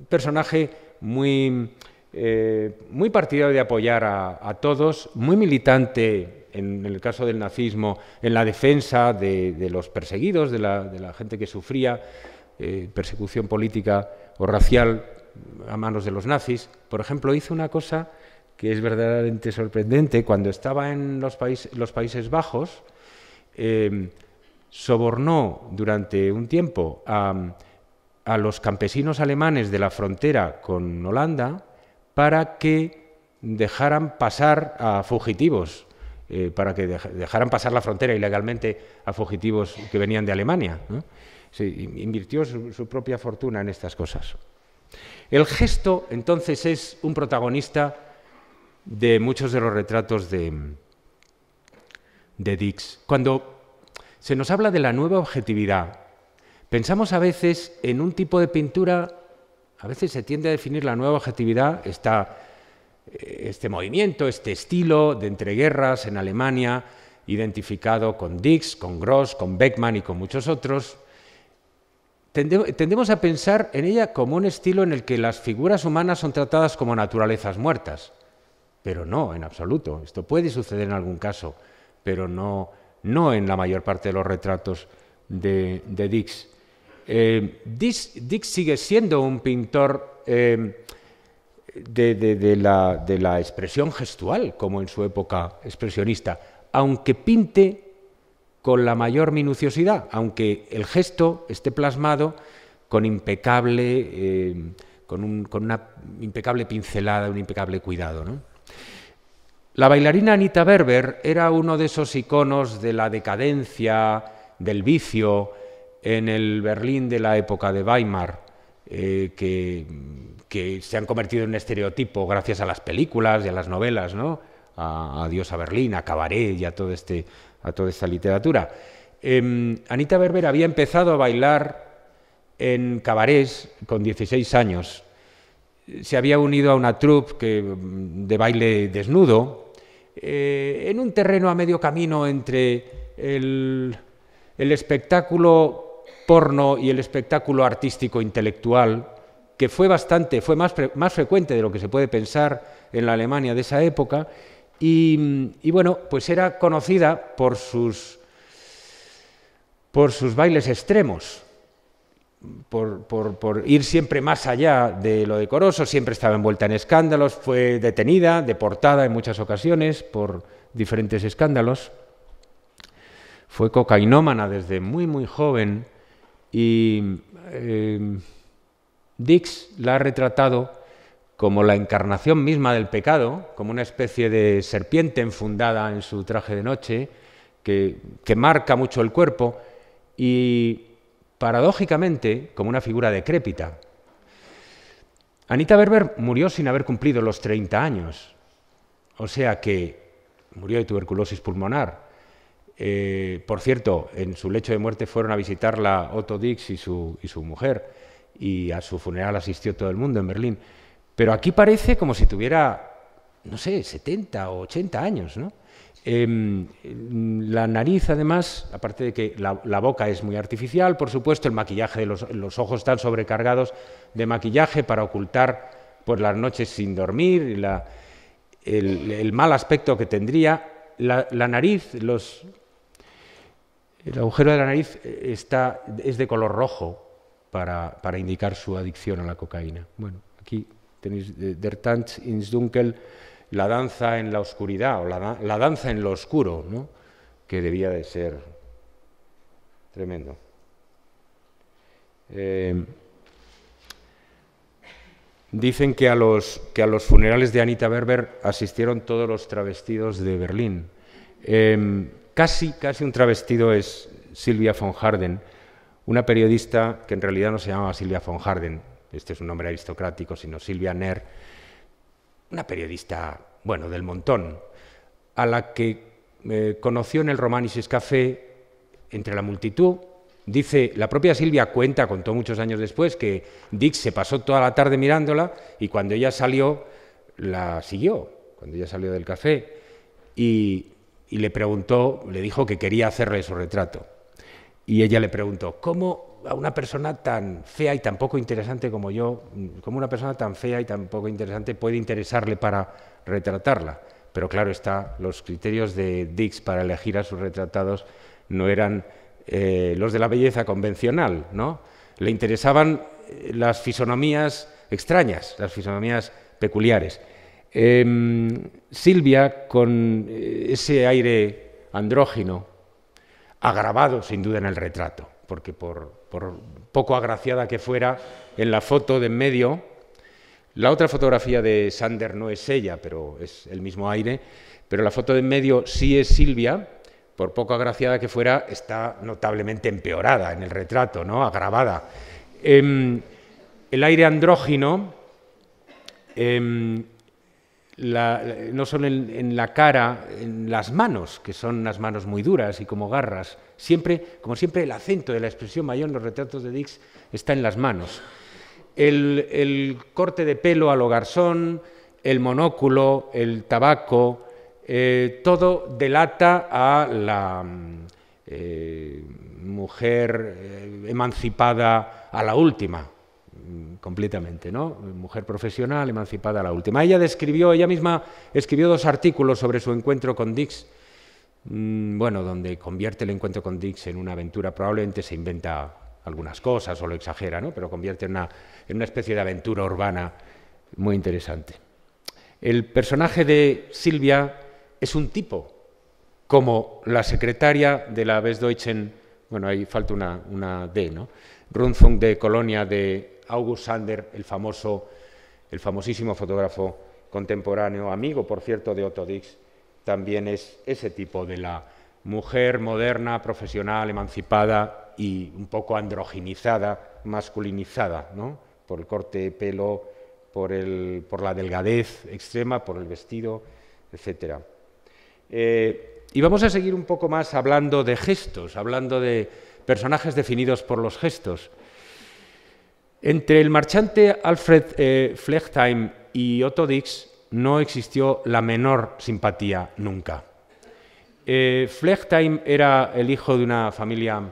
personaje muy, eh, muy partidario de apoyar a, todos, muy militante en el caso del nazismo, en la defensa de, los perseguidos, de la, de la, gente que sufría eh, persecución política o racial a manos de los nazis. Por ejemplo, hizo una cosa que es verdaderamente sorprendente. Cuando estaba en los, los Países Bajos, eh, sobornó durante un tiempo a, los campesinos alemanes de la frontera con Holanda para que dejaran pasar a fugitivos, eh, para que dejaran pasar la frontera ilegalmente a fugitivos que venían de Alemania. invirtió su propia fortuna en estas cosas. El gesto, entonces, es un protagonista de muchos de los retratos de, Dix. Cuando se nos habla de la nueva objetividad, pensamos a veces en un tipo de pintura, a veces se tiende a definir la nueva objetividad, está eh, este movimiento, este estilo de entreguerras en Alemania, identificado con Dix, con Gross, con Beckmann y con muchos otros, tendemos a pensar en ella como un estilo en el que las figuras humanas son tratadas como naturalezas muertas. Pero no, en absoluto. Esto puede suceder en algún caso, pero no, no en la mayor parte de los retratos de, eh, Dix. Dix. sigue siendo un pintor eh, de, la, expresión gestual, como en su época expresionista, aunque pinte con la mayor minuciosidad, aunque el gesto esté plasmado con impecable, eh, con, una impecable pincelada, un impecable cuidado. ¿no? La bailarina Anita Berber era uno de esos iconos de la decadencia, del vicio, en el Berlín de la época de Weimar, eh, que, se han convertido en estereotipo gracias a las películas y a las novelas, ¿no? A, Berlín, a Cabaret y a, este, toda esta literatura. Em, Anita Berber había empezado a bailar en cabarets con 16 años, se había unido a una troupe de baile desnudo eh, en un terreno a medio camino entre el, espectáculo porno y el espectáculo artístico intelectual, que fue bastante, fue más, frecuente de lo que se puede pensar en la Alemania de esa época, y, y bueno, pues era conocida por sus, por sus bailes extremos por, ir siempre más allá de lo decoroso, siempre estaba envuelta en escándalos, fue detenida, deportada en muchas ocasiones por diferentes escándalos. Fue cocainómana desde muy, muy joven y em, Dix la ha retratado como la encarnación misma del pecado, como una especie de serpiente enfundada en su traje de noche que, que marca mucho el cuerpo y paradójicamente como una figura decrépita. Anita Berber murió sin haber cumplido los 30 años, o sea que murió de tuberculosis pulmonar. Eh, por cierto, en su lecho de muerte fueron a visitarla Otto Dix y su, y su mujer, y a su funeral asistió todo el mundo en Berlín. Pero aquí parece como si tuviera, no sé, 70 o 80 años, ¿no? Em, la nariz, además, aparte de que la, boca es muy artificial, por supuesto, el maquillaje, los, los ojos están sobrecargados de maquillaje para ocultar pues, las noches sin dormir, el, mal aspecto que tendría. La, nariz, el agujero de la nariz eh, está, es de color rojo para, para indicar su adicción a la cocaína. Bueno, aquí tenéis eh, Der Tanz ins Dunkel la danza en la oscuridad o la, danza en lo oscuro, ¿no? que debía de ser tremendo. Em, dicen que a, los, que a los funerales de Anita Berber asistieron todos los travestidos de Berlín. Em, casi, casi un travestido es Silvia von Harden, una periodista que en realidad no se llamaba Silvia von Harden, este es un nombre aristocrático, sino Silvia Ner una periodista, bueno, del montón, a la que eh, conoció en el Romanisis Café entre la multitud. Dice, la propia Silvia cuenta, contó muchos años después, que Dick se pasó toda la tarde mirándola y cuando ella salió, la siguió, cuando ella salió del café, y le preguntó, le dijo que quería hacerle su retrato. Y ella le preguntó, ¿cómo a una persona tan fea y tan poco interesante como yo, mm, cómo una persona tan fea y tan poco interesante puede interesarle para retratarla? Pero claro está, los criterios de Dix para elegir a sus retratados no eran eh, los de la belleza convencional, ¿no? Le interesaban eh, las fisonomías extrañas, las fisonomías peculiares. Em, Silvia, con eh, ese aire andrógino, agravado sin duda en el retrato, porque por, poco agraciada que fuera en la foto de en medio, la otra fotografía de Sander no es ella, pero es el mismo aire, pero la foto de en medio sí es Silvia, por poco agraciada que fuera, está notablemente empeorada en el retrato, ¿no? agravada. Em, el aire andrógino em, no solo en, la cara, en las manos, que son unas manos muy duras y como garras. Siempre, como siempre, el acento de la expresión mayor en los retratos de Dix está en las manos. El, corte de pelo a lo garzón, el monóculo, el tabaco, eh, todo delata a la mm, eh, mujer eh, emancipada a la última, Mm, completamente, ¿no? Mujer profesional, emancipada la última. Ella describió, ella misma escribió dos artículos sobre su encuentro con Dix, mm, bueno, donde convierte el encuentro con Dix en una aventura, probablemente se inventa algunas cosas o lo exagera, ¿no? Pero convierte en una, especie de aventura urbana muy interesante. El personaje de Silvia es un tipo, como la secretaria de la Westdeutschen, bueno, ahí falta una, una D, ¿no? Rundfunk de Colonia de August Sander, el, famosísimo fotógrafo contemporáneo, amigo, por cierto, de Otto Dix, también es ese tipo de la mujer moderna, profesional, emancipada y un poco androginizada, masculinizada, ¿no? por el corte de pelo, por, la delgadez extrema, por el vestido, etc. Eh, y vamos a seguir un poco más hablando de gestos, hablando de personajes definidos por los gestos. Entre el marchante Alfred eh, Flechtheim y Otto Dix no existió la menor simpatía nunca. Eh, Flechtheim era el hijo de una familia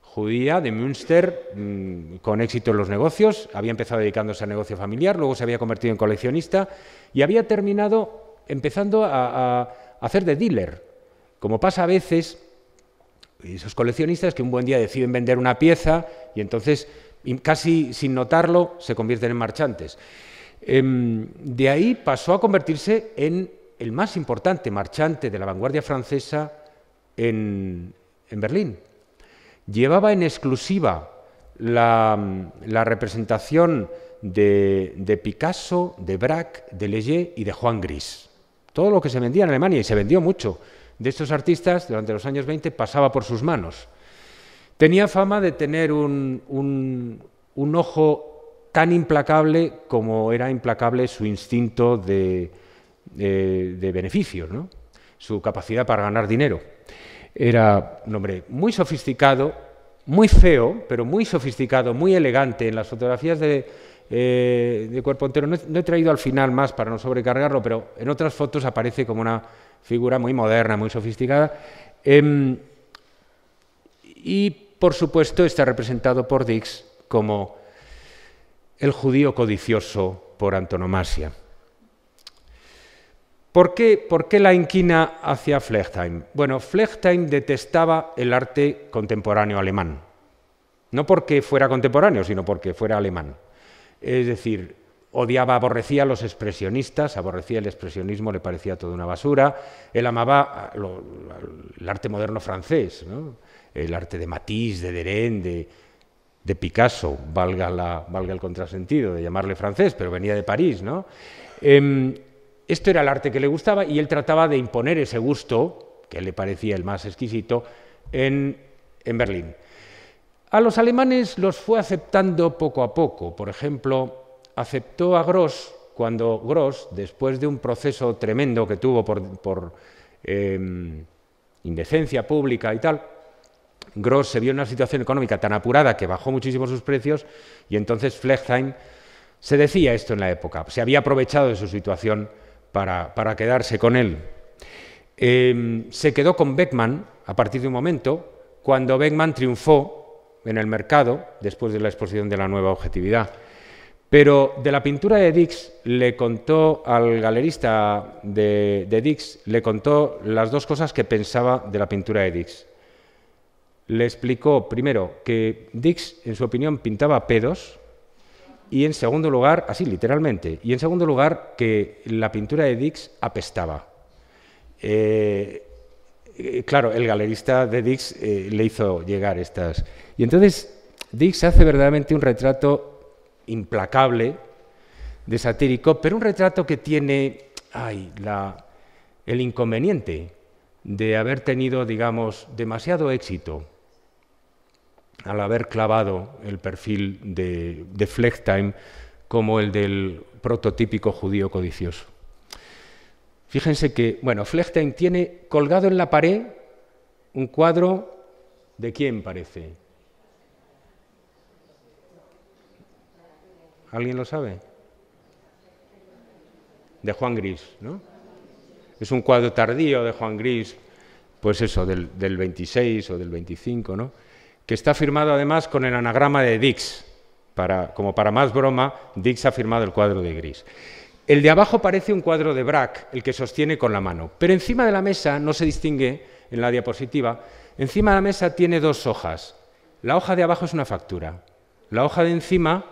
judía de Münster, mm, con éxito en los negocios, había empezado dedicándose al negocio familiar, luego se había convertido en coleccionista y había terminado empezando a hacer de dealer. Como pasa a veces, esos coleccionistas que un buen día deciden vender una pieza y entonces y casi sin notarlo se convierten en marchantes. Em, de ahí pasó a convertirse en el más importante marchante de la vanguardia francesa en, Berlín. Llevaba en exclusiva la, representación de, de, Picasso, de Braque, de Leger y de Juan Gris. Todo lo que se vendía en Alemania, y se vendió mucho, de estos artistas durante los años 20 pasaba por sus manos. Tenía fama de tener un, ojo tan implacable como era implacable su instinto de, eh, beneficio, su capacidad para ganar dinero. Era un hombre muy sofisticado, muy feo, pero muy sofisticado, muy elegante. En las fotografías de, eh, cuerpo entero. No he, traído al final más para no sobrecargarlo, pero en otras fotos aparece como una figura muy moderna, muy sofisticada. Em, y por supuesto está representado por Dix como el judío codicioso por antonomasia. ¿Por qué, la inquina hacia Flechtheim? Bueno, Flechtheim detestaba el arte contemporáneo alemán. No porque fuera contemporáneo, sino porque fuera alemán. Es decir, odiaba, aborrecía a los expresionistas, aborrecía el expresionismo, le parecía toda una basura. Él amaba el arte moderno francés el arte de Matisse, de Deren, de, Picasso, valga, el contrasentido de llamarle francés, pero venía de París, ¿no? Em, esto era el arte que le gustaba y él trataba de imponer ese gusto, que le parecía el más exquisito, en, Berlín. A los alemanes los fue aceptando poco a poco. Por ejemplo, aceptó a Gross cuando Gross, después de un proceso tremendo que tuvo por, em, indecencia pública y tal, Gross se vio en una situación económica tan apurada que bajó muchísimo sus precios y entonces Flechtheim se decía esto en la época, se había aprovechado de su situación para, quedarse con él. Em, se quedó con Beckman a partir de un momento, cuando Beckman triunfó en el mercado después de la exposición de la nueva objetividad. Pero de la pintura de Dix le contó al galerista de, de Dix, le contó las dos cosas que pensaba de la pintura de Dix le explicó, primero, que Dix, en su opinión, pintaba pedos, y en segundo lugar, así literalmente, y en segundo lugar, que la pintura de Dix apestaba. Eh, eh, claro, el galerista de Dix eh, le hizo llegar estas. Y entonces Dix hace verdaderamente un retrato implacable de satírico, pero un retrato que tiene ay, la, el inconveniente de haber tenido, digamos, demasiado éxito al haber clavado el perfil de, de como el del prototípico judío codicioso. Fíjense que, bueno, Flechtein tiene colgado en la pared un cuadro de quién parece. ¿Alguien lo sabe? De Juan Gris, ¿no? Es un cuadro tardío de Juan Gris, pues eso, del, del 26 o del 25, ¿no? que está firmado además con el anagrama de Dix. como para más broma, Dix ha firmado el cuadro de gris. El de abajo parece un cuadro de Braque, el que sostiene con la mano, pero encima de la mesa, no se distingue en la diapositiva, encima de la mesa tiene dos hojas. La hoja de abajo es una factura, la hoja de encima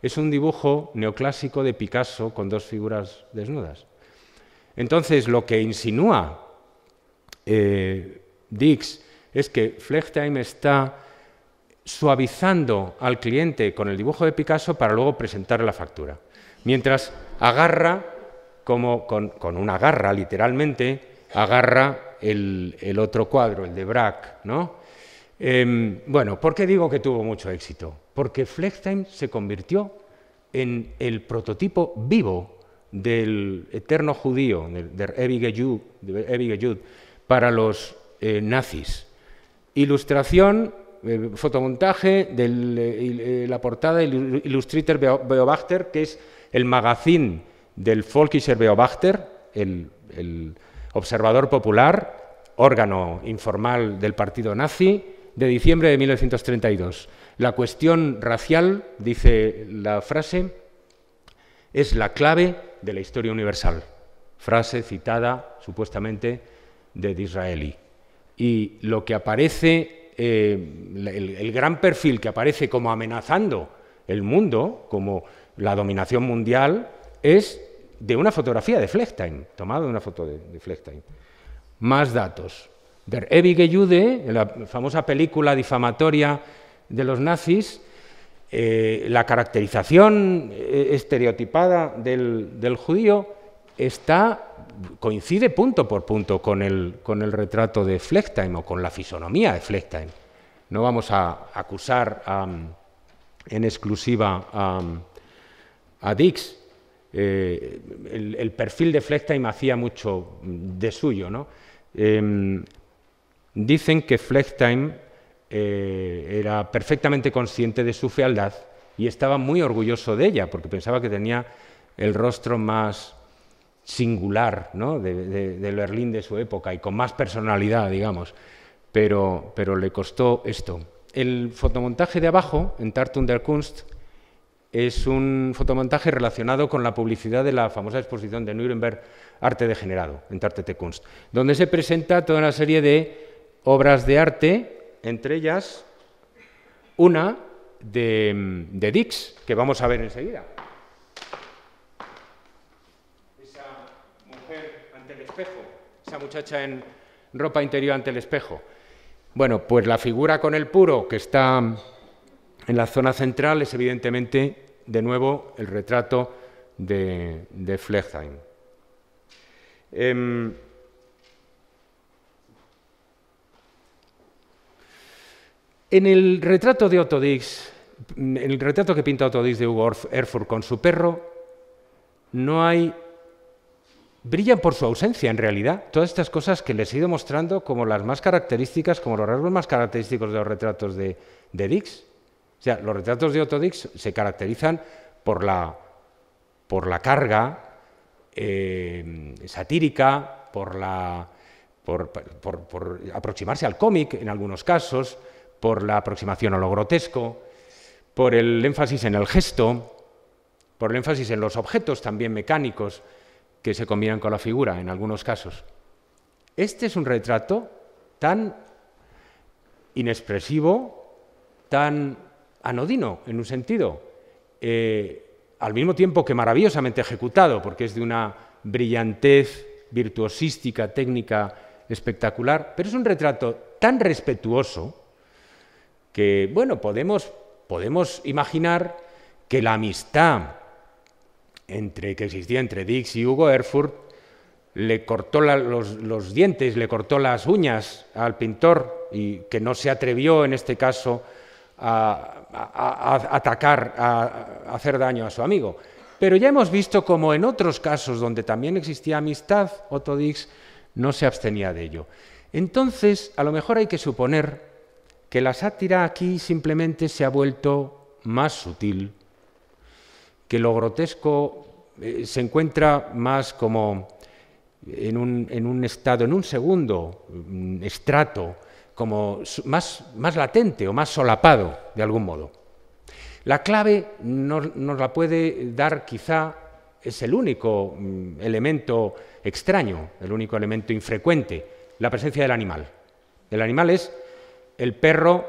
es un dibujo neoclásico de Picasso con dos figuras desnudas. Entonces, lo que insinúa eh, Dix es que Flechtheim está suavizando al cliente con el dibujo de Picasso para luego presentar la factura. Mientras agarra, como con, una garra literalmente, agarra el, otro cuadro, el de Brack. ¿no? Em, bueno, ¿por qué digo que tuvo mucho éxito? Porque Flextime se convirtió en el prototipo vivo del eterno judío, del, para los eh, nazis. Ilustración eh, fotomontaje de eh, eh, la portada del Illustrator Beobachter, que es el magazine del Volkischer Beobachter, el observador popular, órgano informal del partido nazi, de diciembre de 1932. La cuestión racial, dice la frase, es la clave de la historia universal. Frase citada supuestamente de Disraeli. Y lo que aparece eh, el, gran perfil que aparece como amenazando el mundo, como la dominación mundial, es de una fotografía de Fleckstein, tomada de una foto de, de Más datos. Der ewige Jude, en la famosa película difamatoria de los nazis, eh, la caracterización eh, estereotipada del, judío está coincide punto por punto con el, con el retrato de Flechtheim o con la fisonomía de Flechtheim. No vamos a acusar um, en exclusiva um, a Dix. Eh, el, perfil de Flechtheim hacía mucho de suyo. Em, dicen que Flechtheim eh, era perfectamente consciente de su fealdad y estaba muy orgulloso de ella porque pensaba que tenía el rostro más singular ¿no? de, de, Berlín de su época y con más personalidad, digamos. Pero, pero le costó esto. El fotomontaje de abajo, en Tartum der Kunst, es un fotomontaje relacionado con la publicidad de la famosa exposición de Nuremberg, Arte Degenerado, en Tartete Kunst, donde se presenta toda una serie de obras de arte, entre ellas una de, de Dix, que vamos a ver enseguida. muchacha en ropa interior ante el espejo? Bueno, pues la figura con el puro que está en la zona central es evidentemente, de nuevo, el retrato de, de em, en el retrato de Otto Dix, en el retrato que pinta Otto Dix de Hugo Erfurt con su perro, no hay brillan por su ausencia en realidad. Todas estas cosas que les he ido mostrando como las más características, como los rasgos más característicos de los retratos de, de Dix. O sea, los retratos de Otto Dix se caracterizan por la, por la carga eh, satírica, por, la, por, por, por aproximarse al cómic en algunos casos, por la aproximación a lo grotesco, por el énfasis en el gesto, por el énfasis en los objetos también mecánicos, que se combinan con la figura en algunos casos. Este es un retrato tan inexpresivo, tan anodino en un sentido, eh, al mismo tiempo que maravillosamente ejecutado, porque es de una brillantez virtuosística, técnica espectacular, pero es un retrato tan respetuoso que, bueno, podemos, podemos imaginar que la amistad entre, que existía entre Dix y Hugo Erfurt, le cortó los, dientes, le cortó las uñas al pintor y que no se atrevió en este caso a, atacar, a, a hacer daño a su amigo. Pero ya hemos visto como en otros casos donde también existía amistad, Otto Dix no se abstenía de ello. Entonces, a lo mejor hay que suponer que la sátira aquí simplemente se ha vuelto más sutil, que lo grotesco eh, se encuentra más como en un, estado, en un segundo mm, estrato, como más, más, latente o más solapado, de algún modo. La clave nos, la puede dar quizá, es el único mm, elemento extraño, el único elemento infrecuente, la presencia del animal. El animal es el perro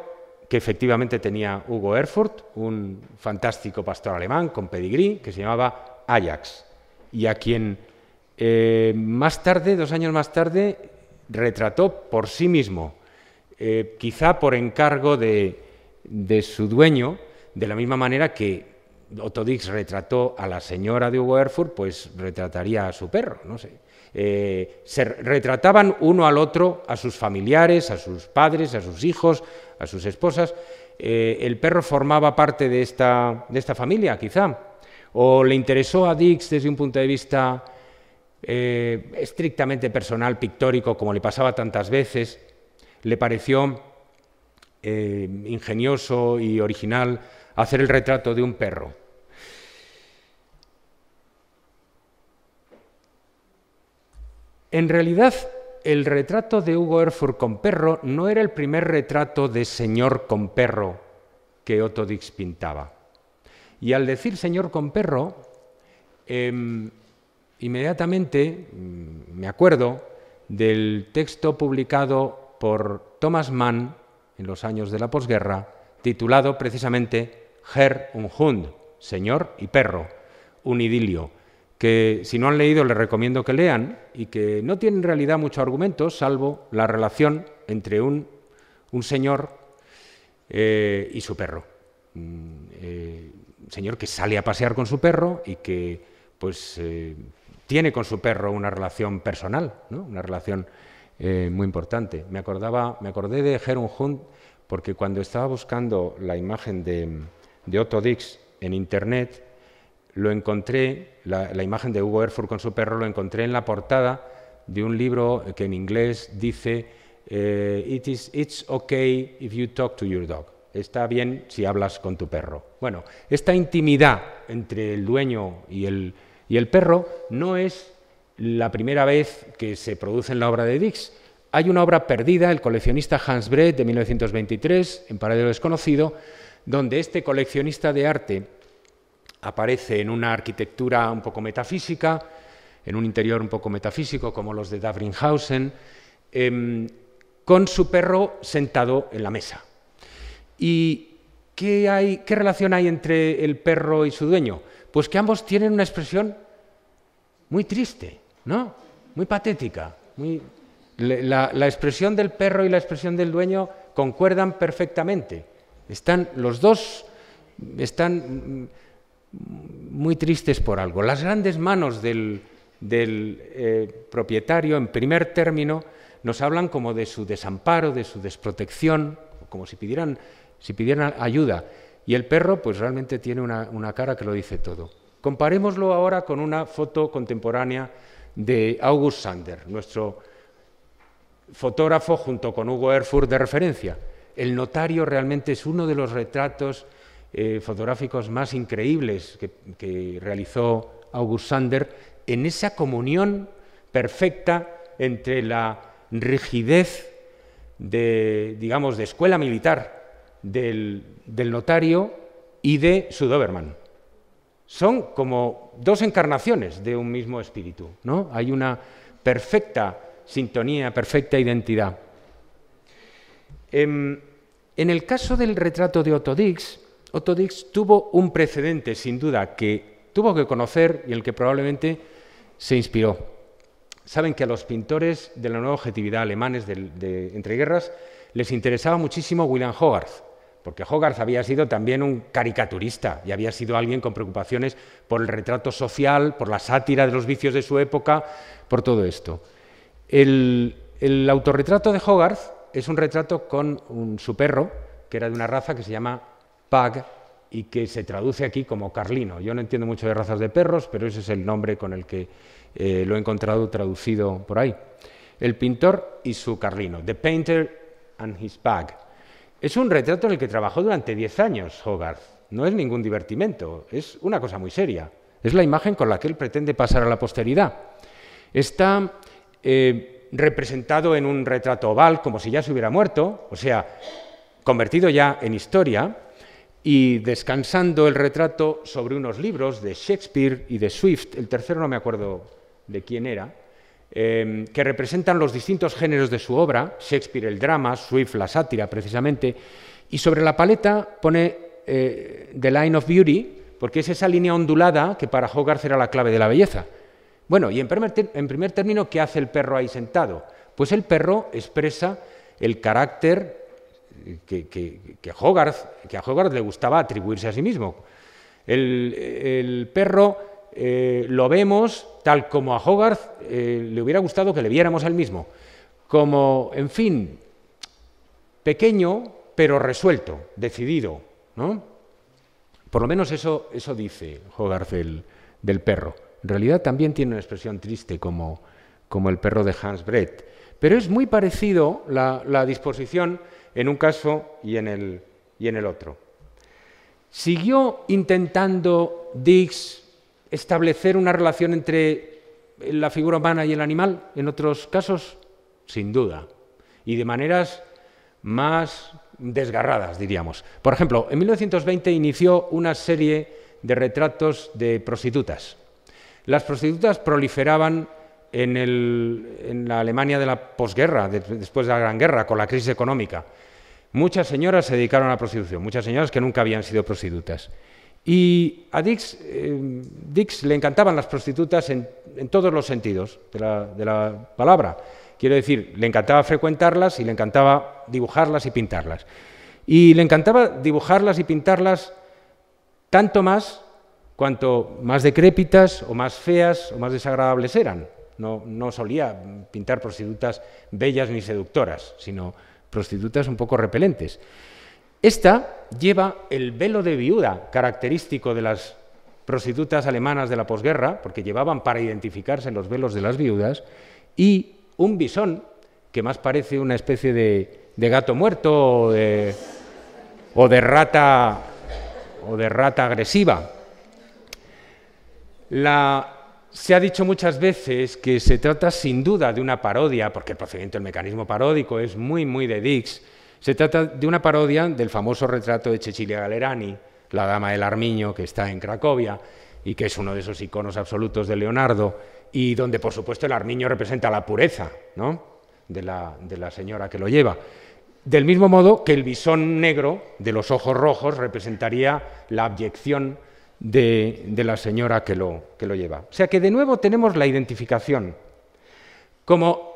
que efectivamente tenía Hugo Erfurt, un fantástico pastor alemán con pedigrí, que se llamaba Ajax, y a quien eh, más tarde, dos años más tarde, retrató por sí mismo, eh, quizá por encargo de, de, su dueño, de la misma manera que Otto Dix retrató a la señora de Hugo Erfurt, pues retrataría a su perro, no sé. Eh, se retrataban uno al otro, a sus familiares, a sus padres, a sus hijos, a sus esposas. Eh, el perro formaba parte de esta, de esta, familia, quizá. O le interesó a Dix desde un punto de vista eh, estrictamente personal, pictórico, como le pasaba tantas veces. Le pareció ingenioso y original hacer el retrato de un perro En realidad, el retrato de Hugo Erfurt con perro no era el primer retrato de señor con perro que Otto Dix pintaba. Y al decir señor con perro, em, inmediatamente mm, me acuerdo del texto publicado por Thomas Mann en los años de la posguerra, titulado precisamente Herr und Hund, Señor y Perro, un idilio que si no han leído les recomiendo que lean y que no tienen en realidad mucho argumento, salvo la relación entre un, señor eh, y su perro. Mm, eh, ...un señor que sale a pasear con su perro y que pues eh, tiene con su perro una relación personal, ¿no? una relación muy importante. Me, acordaba, me acordé de Heron Hunt porque cuando estaba buscando la imagen de, de Otto Dix en internet, lo encontré, la, imagen de Hugo Erfurt con su perro, lo encontré en la portada de un libro que en inglés dice eh, It It's okay if you talk to your dog. Está bien si hablas con tu perro. Bueno, esta intimidad entre el dueño y el, perro no es la primera vez que se produce en la obra de Dix. Hay una obra perdida, el coleccionista Hans Brett de 1923, en Paradero Desconocido, donde este coleccionista de arte aparece en una arquitectura un poco metafísica, en un interior un poco metafísico como los de Davringhausen, em, con su perro sentado en la mesa. ¿Y qué, hay, qué relación hay entre el perro y su dueño? Pues que ambos tienen una expresión muy triste, ¿no? Muy patética. La, la expresión del perro y la expresión del dueño concuerdan perfectamente. Están los dos, están muy tristes por algo. Las grandes manos del, eh, propietario, en primer término, nos hablan como de su desamparo, de su desprotección, como si pidieran, si pidieran ayuda. Y el perro, pues realmente tiene una, una cara que lo dice todo. Comparémoslo ahora con una foto contemporánea de August Sander, nuestro fotógrafo junto con Hugo Erfurt de referencia. El notario realmente es uno de los retratos eh, fotográficos más increíbles que, realizó August Sander, en esa comunión perfecta entre la rigidez de, digamos, de escuela militar del, notario y de su Son como dos encarnaciones de un mismo espíritu, ¿no? Hay una perfecta sintonía, perfecta identidad. En, em, en el caso del retrato de Otto Dix, Otto Dix tuvo un precedente, sin duda, que tuvo que conocer y el que probablemente se inspiró. Saben que a los pintores de la nueva objetividad alemanes de, entreguerras les interesaba muchísimo William Hogarth, porque Hogarth había sido también un caricaturista y había sido alguien con preocupaciones por el retrato social, por la sátira de los vicios de su época, por todo esto. El, autorretrato de Hogarth es un retrato con su perro, que era de una raza que se llama pug y que se traduce aquí como carlino. Yo no entiendo mucho de razas de perros, pero ese es el nombre con el que eh, lo he encontrado traducido por ahí. El pintor y su carlino, The Painter and His Pug. Es un retrato en el que trabajó durante 10 años Hogarth. No es ningún divertimento, es una cosa muy seria. Es la imagen con la que él pretende pasar a la posteridad. Está eh, representado en un retrato oval como si ya se hubiera muerto, o sea, convertido ya en historia, y descansando el retrato sobre unos libros de Shakespeare y de Swift, el tercero no me acuerdo de quién era, em, que representan los distintos géneros de su obra, Shakespeare el drama, Swift la sátira precisamente, y sobre la paleta pone eh, The Line of Beauty, porque es esa línea ondulada que para Hogarth era la clave de la belleza. Bueno, y en primer término, ¿qué hace el perro ahí sentado? Pues el perro expresa el carácter que, Hogarth, que a Hogarth le gustaba atribuirse a sí mismo. El, perro eh, lo vemos tal como a Hogarth eh, le hubiera gustado que le viéramos a él mismo, como, en fin, pequeño pero resuelto, decidido, ¿no? Por lo menos eso, eso dice Hogarth del perro. En realidad también tiene una expresión triste como, el perro de Hans Brett, pero es muy parecido la disposición en un caso y en el, otro. Siguió intentando Dix establecer una relación entre la figura humana y el animal en otros casos, sin duda, y de maneras más desgarradas, diríamos. Por ejemplo, en 1920 inició una serie de retratos de prostitutas. Las prostitutas proliferaban en, la Alemania de la posguerra, después de la Gran Guerra, con la crisis económica. Muchas señoras se dedicaron a la prostitución, muchas señoras que nunca habían sido prostitutas. Y a Dix, eh, Dix le encantaban las prostitutas en, todos los sentidos de la, palabra. Quiero decir, le encantaba frecuentarlas y le encantaba dibujarlas y pintarlas. Y le encantaba dibujarlas y pintarlas tanto más cuanto más decrépitas o más feas o más desagradables eran. no solía pintar prostitutas bellas ni seductoras, sino prostitutas un poco repelentes. Esta lleva el velo de viuda característico de las prostitutas alemanas de la posguerra, porque llevaban para identificarse los velos de las viudas, y un bisón, que más parece una especie de, gato muerto o o de, rata, o de rata agresiva. La se ha dicho muchas veces que se trata sin duda de una parodia, porque el procedimiento del mecanismo paródico es muy, muy de Dix. Se trata de una parodia del famoso retrato de Cecilia Galerani, la dama del Armiño, que está en Cracovia y que es uno de esos iconos absolutos de Leonardo, y donde, por supuesto, el Armiño representa la pureza ¿no? de, la, de la señora que lo lleva. Del mismo modo que el bisón negro de los ojos rojos representaría la abyección de, la señora que lo, lleva. O sea que de nuevo tenemos la identificación, como,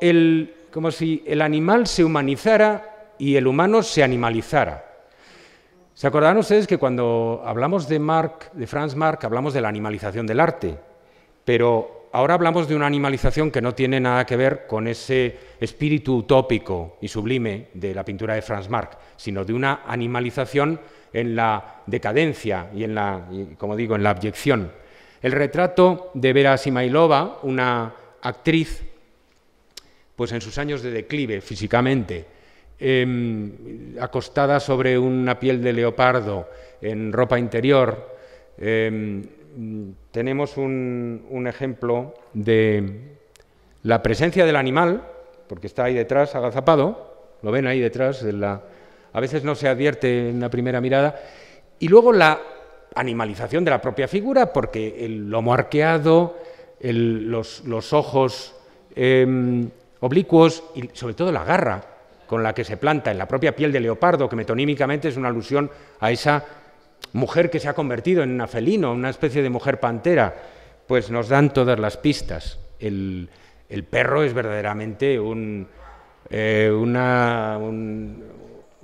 como si el animal se humanizara y el humano se animalizara. ¿Se acordarán ustedes que cuando hablamos de de Franz Marc, hablamos de la animalización del arte? Pero ahora hablamos de una animalización que no tiene nada que ver con ese espíritu utópico y sublime de la pintura de Franz Marc, sino de una animalización en la decadencia y en la, como digo, en la abyección. El retrato de Vera Simailova, una actriz, pues en sus años de declive físicamente, em, acostada sobre una piel de leopardo en ropa interior, em, tenemos un, un ejemplo de la presencia del animal, porque está ahí detrás, agazapado, lo ven ahí detrás de la, a veces no se advierte en la primera mirada. Y luego la animalización de la propia figura, porque el lomo arqueado, los, ojos em, oblicuos y sobre todo la garra con la que se planta en la propia piel de leopardo, que metonímicamente es una alusión a esa mujer que se ha convertido en una felino, una especie de mujer pantera, pues nos dan todas las pistas. El, perro es verdaderamente un, eh, una, un,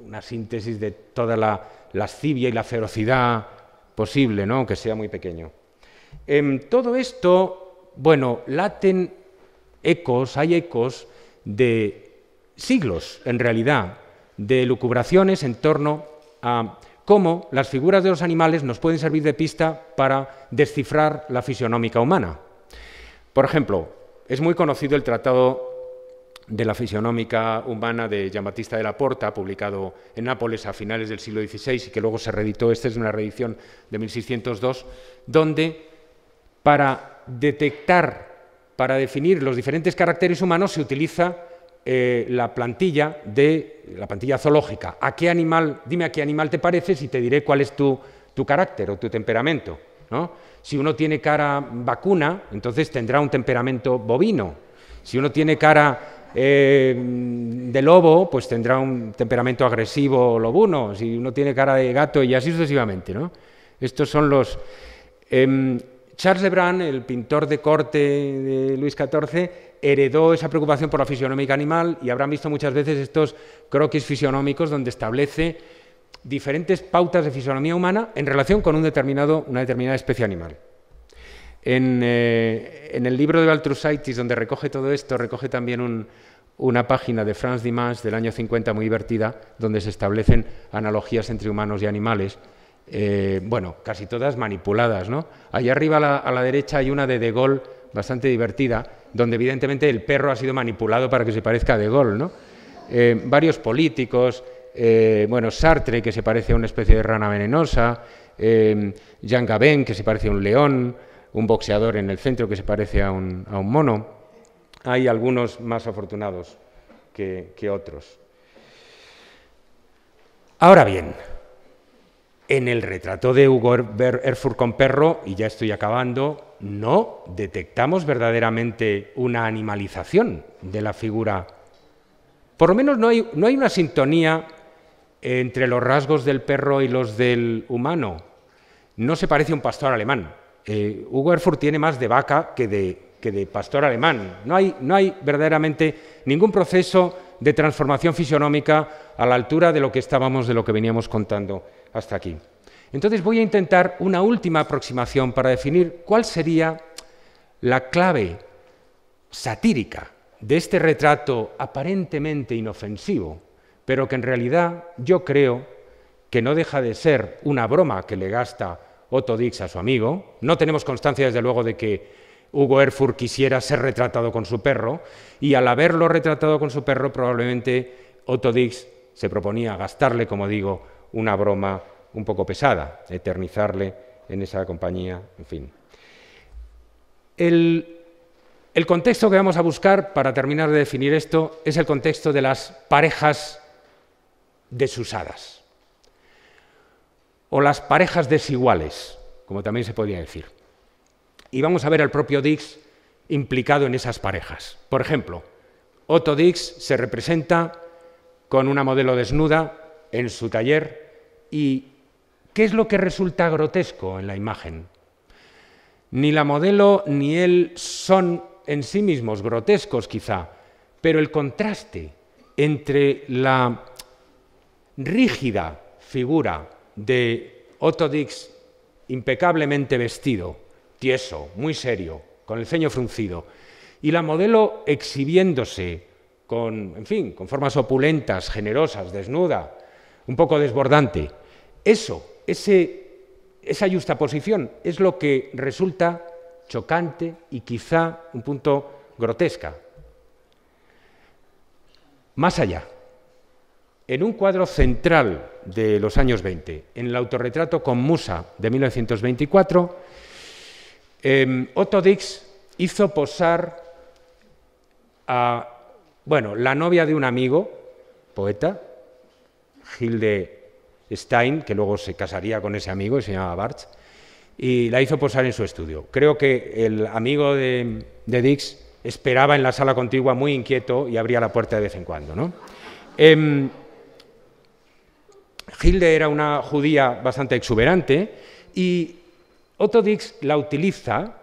una síntesis de toda la lascivia y la ferocidad posible, ¿no? aunque sea muy pequeño. En em, todo esto, bueno, laten ecos, hay ecos de siglos, en realidad, de lucubraciones en torno a cómo las figuras de los animales nos pueden servir de pista para descifrar la fisionómica humana. Por ejemplo, es muy conocido el tratado de la fisionómica humana de Giambattista de la Porta, publicado en Nápoles a finales del siglo XVI y que luego se reeditó, esta es una reedición de 1602, donde para detectar, para definir los diferentes caracteres humanos se utiliza eh, la plantilla de la plantilla zoológica. ¿A qué animal, dime a qué animal te pareces y te diré cuál es tu, tu carácter o tu temperamento? ¿no? Si uno tiene cara vacuna, entonces tendrá un temperamento bovino. Si uno tiene cara eh, de lobo, pues tendrá un temperamento agresivo lobuno, si uno tiene cara de gato y así sucesivamente. ¿no? Estos son los... Em, Charles Lebrun, el pintor de corte de Luis XIV, heredó esa preocupación por la fisionómica animal y habrán visto muchas veces estos croquis fisionómicos donde establece diferentes pautas de fisionomía humana en relación con una determinada especie animal. En, eh, el libro de Baltrusaitis, donde recoge todo esto, recoge también un, una página de Franz Dimanche del año 50 muy divertida, donde se establecen analogías entre humanos y animales, eh, bueno, casi todas manipuladas. ¿no? Allá arriba a la, derecha hay una de De Gaulle bastante divertida, donde evidentemente el perro ha sido manipulado para que se parezca a De Gaulle. ¿no? Eh, varios políticos, eh, bueno, Sartre, que se parece a una especie de rana venenosa, Jean Gabin, que se parece a un león, un boxeador en el centro que se parece a un mono hay algunos más afortunados que, otros. Ahora bien, en el retrato de Hugo Erfurt con perro, y ya estoy acabando, no detectamos verdaderamente una animalización de la figura. Por lo menos no hay, una sintonía entre los rasgos del perro y los del humano. No se parece a un pastor alemán. Eh, Hugo Erfurt tiene más de vaca que de que de pastor alemán. No hay, no hay verdaderamente ningún proceso de transformación fisionómica a la altura de lo que estábamos, de lo que veníamos contando hasta aquí. Entonces voy a intentar una última aproximación para definir cuál sería la clave satírica de este retrato aparentemente inofensivo, pero que en realidad yo creo que no deja de ser una broma que le gasta Otto Dix a su amigo. No tenemos constancia, desde luego, de que Hugo Erfurt quisiera ser retratado con su perro, y al haberlo retratado con su perro, probablemente Otto Dix se proponía gastarle, como digo, una broma un poco pesada, eternizarle en esa compañía, en fin. El, el contexto que vamos a buscar para terminar de definir esto es el contexto de las parejas desusadas o las parejas desiguales, como también se podría decir. Y vamos a ver al propio Dix implicado en esas parejas. Por ejemplo, Otto Dix se representa con una modelo desnuda en su taller y ¿qué es lo que resulta grotesco en la imagen? Ni la modelo ni él son en sí mismos grotescos quizá, pero el contraste entre la rígida figura de Otto Dix impecablemente vestido tieso, muy serio, con el ceño fruncido, y la modelo exhibiéndose con, en fin, con formas opulentas, generosas, desnuda, un poco desbordante. Eso, ese, esa justaposición es lo que resulta chocante y quizá un punto grotesca. Más allá, en un cuadro central de los años 20, en el autorretrato con Musa de 1924, Em, Otto Dix hizo posar a, bueno, la novia de un amigo, poeta, Hilde Stein, que luego se casaría con ese amigo, se llamaba Barth, y la hizo posar en su estudio. Creo que el amigo de, Dix esperaba en la sala contigua muy inquieto y abría la puerta de vez en cuando. ¿no? Em, Hilde era una judía bastante exuberante y Otto Dix la utiliza,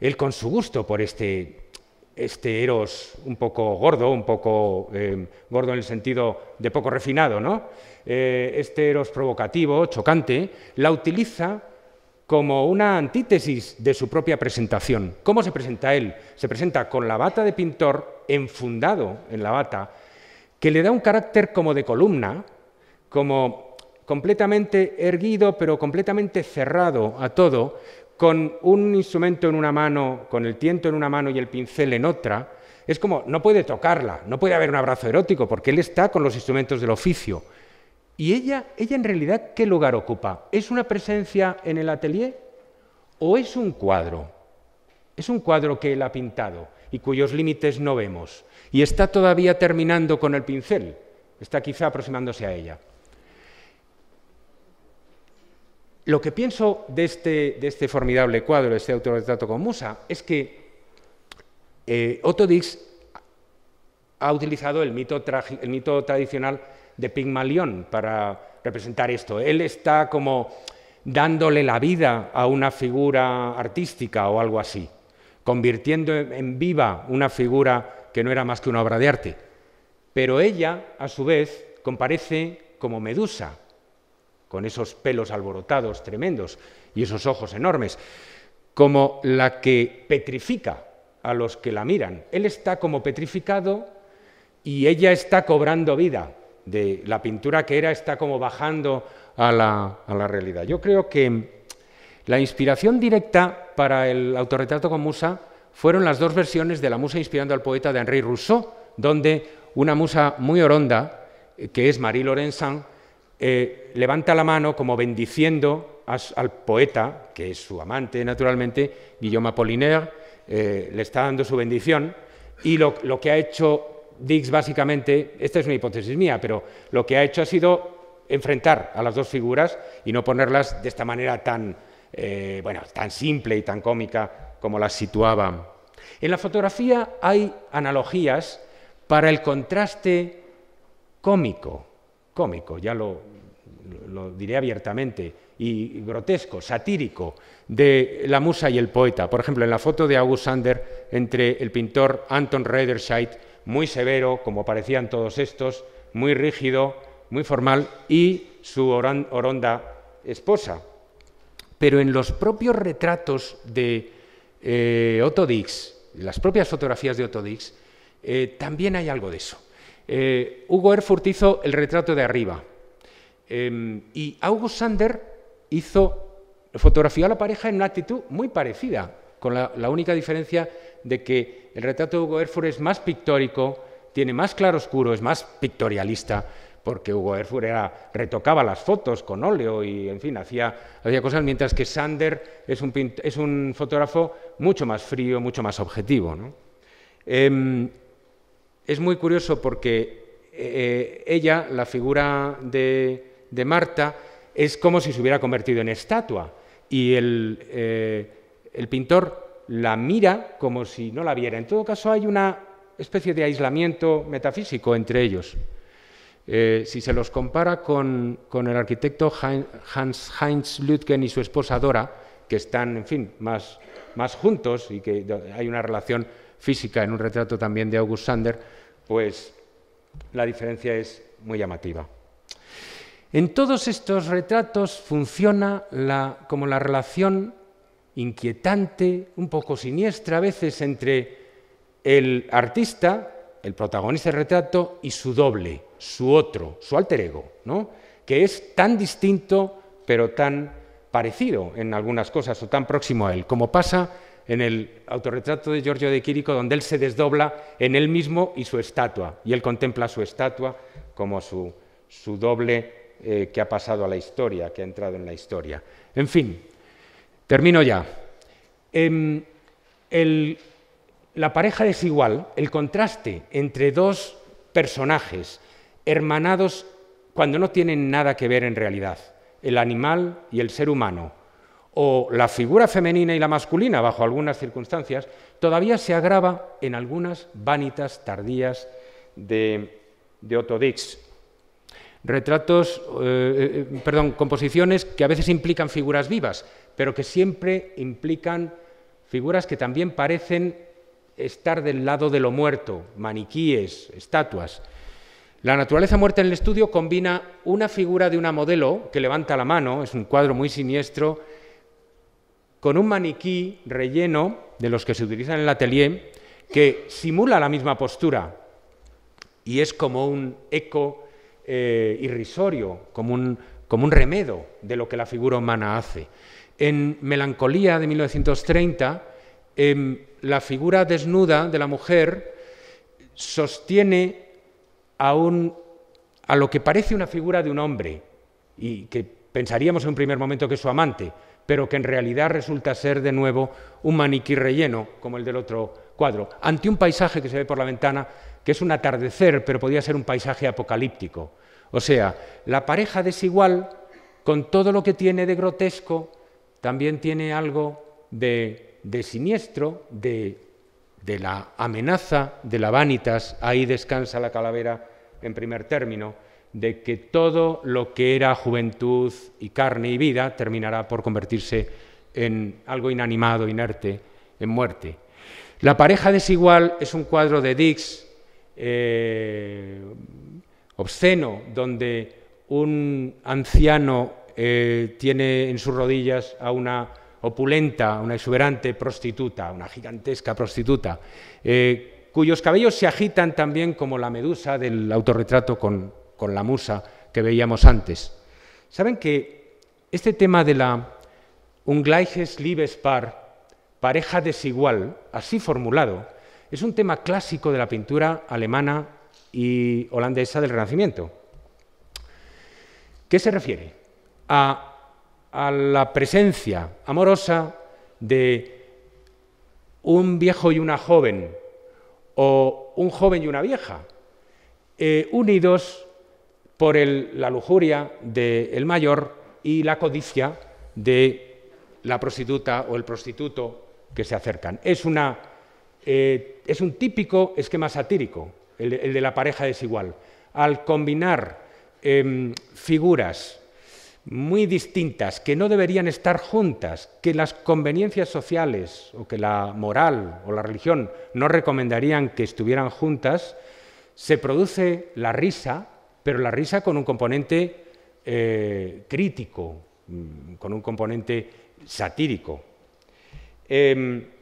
él con su gusto por este, este Eros un poco gordo, un poco eh, gordo en el sentido de poco refinado, ¿no? Eh, este Eros provocativo, chocante, la utiliza como una antítesis de su propia presentación. ¿Cómo se presenta él? Se presenta con la bata de pintor, enfundado en la bata, que le da un carácter como de columna, como completamente erguido, pero completamente cerrado a todo, con un instrumento en una mano, con el tiento en una mano y el pincel en otra, es como, no puede tocarla, no puede haber un abrazo erótico, porque él está con los instrumentos del oficio. ¿Y ella, ella en realidad qué lugar ocupa? ¿Es una presencia en el atelier o es un cuadro? Es un cuadro que él ha pintado y cuyos límites no vemos. Y está todavía terminando con el pincel, está quizá aproximándose a ella. Lo que pienso este, de este, formidable cuadro, de este autorretrato con Musa, es que eh, Otto Dix ha utilizado el mito, el mito tradicional de Pigmalión para representar esto. Él está como dándole la vida a una figura artística o algo así, convirtiendo en viva una figura que no era más que una obra de arte. Pero ella, a su vez, comparece como Medusa, con esos pelos alborotados tremendos y esos ojos enormes, como la que petrifica a los que la miran. Él está como petrificado y ella está cobrando vida. De la pintura que era está como bajando a la, realidad. Yo creo que la inspiración directa para el autorretrato con musa fueron las dos versiones de la musa inspirando al poeta de Henri Rousseau, donde una musa muy oronda, eh, que es Marie Lorenzan eh, levanta la mano como bendiciendo al poeta, que es su amante naturalmente, Guillaume Apollinaire, eh, le está dando su bendición, y lo, que ha hecho Dix básicamente, esta es una hipótesis mía, pero lo que ha hecho ha sido enfrentar a las dos figuras y no ponerlas de esta manera tan, eh, bueno, tan simple y tan cómica como las situaba. En la fotografía hay analogías para el contraste cómico, cómico, ya lo, lo diré abiertamente, y grotesco, satírico, de la musa y el poeta. Por ejemplo, en la foto de August Sander entre el pintor Anton Reiderscheidt, muy severo, como parecían todos estos, muy rígido, muy formal, y su oronda esposa. Pero en los propios retratos de eh, Otto Dix, las propias fotografías de Otto Dix, eh, también hay algo de eso. Eh, Hugo Erfurt hizo el retrato de arriba, Em, y August Sander hizo, fotografió a la pareja en una actitud muy parecida, con la, única diferencia de que el retrato de Hugo Erfur es más pictórico, tiene más claroscuro, es más pictorialista, porque Hugo Erfur retocaba las fotos con óleo y, en fin, hacía, hacía cosas, mientras que Sander es un, es un fotógrafo mucho más frío, mucho más objetivo. Em, es muy curioso porque eh, ella, la figura de, de Marta es como si se hubiera convertido en estatua. Y eh, el, pintor la mira como si no la viera. En todo caso, hay una especie de aislamiento metafísico entre ellos. Eh, si se los compara con, el arquitecto Hans Heinz Lütgen y su esposa Dora, que están, en fin, más juntos y que hay una relación física en un retrato también de August Sander, pues la diferencia es muy llamativa. En todos estos retratos funciona como la relación inquietante, un poco siniestra a veces, entre el artista, el protagonista del retrato, y su doble, su otro, su alter ego, que es tan distinto pero tan parecido en algunas cosas o tan próximo a él, como pasa en el autorretrato de Giorgio de Quirico, donde él se desdobla en él mismo y su estatua, y él contempla su estatua como su doble eh, que ha pasado a la historia, que ha entrado en la historia. En fin, termino ya. Em, la pareja desigual, el contraste entre dos personajes hermanados cuando no tienen nada que ver en realidad, el animal y el ser humano, o la figura femenina y la masculina bajo algunas circunstancias, todavía se agrava en algunas vanitas tardías de, de Otto Dix, Retratos, eh, eh, eh, perdón, composiciones que a veces implican figuras vivas, pero que siempre implican figuras que también parecen estar del lado de lo muerto, maniquíes, estatuas. La naturaleza muerta en el estudio combina una figura de una modelo que levanta la mano, es un cuadro muy siniestro, con un maniquí relleno de los que se utilizan en el atelier que simula la misma postura y es como un eco eh, irrisorio, como un, como remedo de lo que la figura humana hace. En Melancolía de 1930, em, la figura desnuda de la mujer sostiene a, un, a lo que parece una figura de un hombre, y que pensaríamos en un primer momento que es su amante, pero que en realidad resulta ser de nuevo un maniquí relleno, como el del otro cuadro, ante un paisaje que se ve por la ventana que es un atardecer, pero podía ser un paisaje apocalíptico. O sea, la pareja desigual, con todo lo que tiene de grotesco, también tiene algo de, de siniestro, de, de la amenaza de la vanitas, ahí descansa la calavera en primer término, de que todo lo que era juventud y carne y vida terminará por convertirse en algo inanimado, inerte, en muerte. La pareja desigual es un cuadro de Dix eh, obsceno, donde un anciano eh, tiene en sus rodillas a una opulenta, una exuberante prostituta, una gigantesca prostituta, eh, cuyos cabellos se agitan también como la medusa del autorretrato con, con la musa que veíamos antes. Saben que este tema de la Ungleiches Liebespaar, pareja desigual, así formulado, es un tema clásico de la pintura alemana y holandesa del Renacimiento. ¿Qué se refiere? A, la presencia amorosa de un viejo y una joven o un joven y una vieja, eh, unidos por la lujuria del mayor y la codicia de la prostituta o el prostituto que se acercan. Es una eh, es un típico esquema satírico, el de, la pareja desigual. Al combinar em, figuras muy distintas que no deberían estar juntas, que las conveniencias sociales o que la moral o la religión no recomendarían que estuvieran juntas, se produce la risa, pero la risa con un componente eh, crítico, mm, con un componente satírico. Em,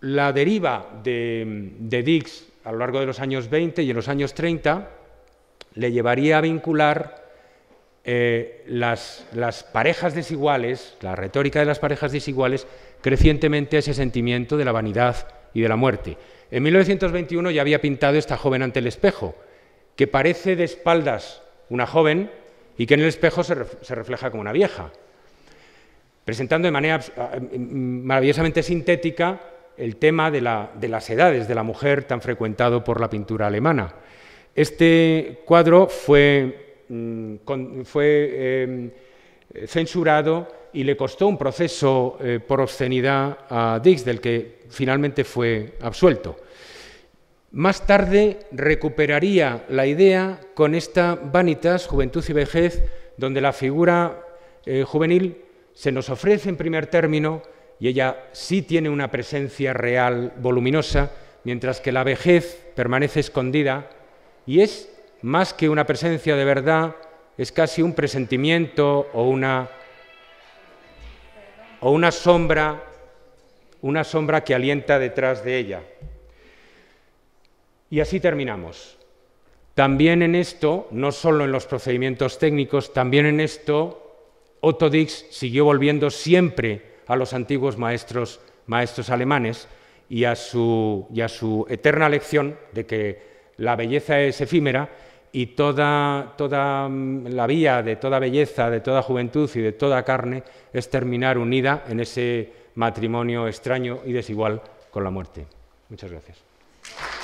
la deriva de, Dix a lo largo de los años 20 y en los años 30 le llevaría a vincular eh, las, parejas desiguales, la retórica de las parejas desiguales, crecientemente a ese sentimiento de la vanidad y de la muerte. En 1921 ya había pintado esta joven ante el espejo, que parece de espaldas una joven y que en el espejo se refleja como una vieja, presentando de manera em, em, maravillosamente sintética el tema de, las edades de la mujer tan frecuentado por la pintura alemana. Este cuadro fue, mm, eh, censurado y le costó un proceso eh, por obscenidad a Dix, del que finalmente fue absuelto. Más tarde recuperaría la idea con esta Vanitas, Juventud y Vejez, donde la figura eh, juvenil se nos ofrece en primer término y ella sí tiene una presencia real voluminosa, mientras que la vejez permanece escondida y es más que una presencia de verdad, es casi un presentimiento o una o una sombra, una sombra que alienta detrás de ella. Y así terminamos. También en esto, no solo en los procedimientos técnicos, también en esto, Otto Dix siguió volviendo siempre a los antiguos maestros, maestros alemanes y a, su, eterna lección de que la belleza es efímera y toda, toda mm, la vía de toda belleza, de toda juventud y de toda carne es terminar unida en ese matrimonio extraño y desigual con la muerte. Muchas gracias.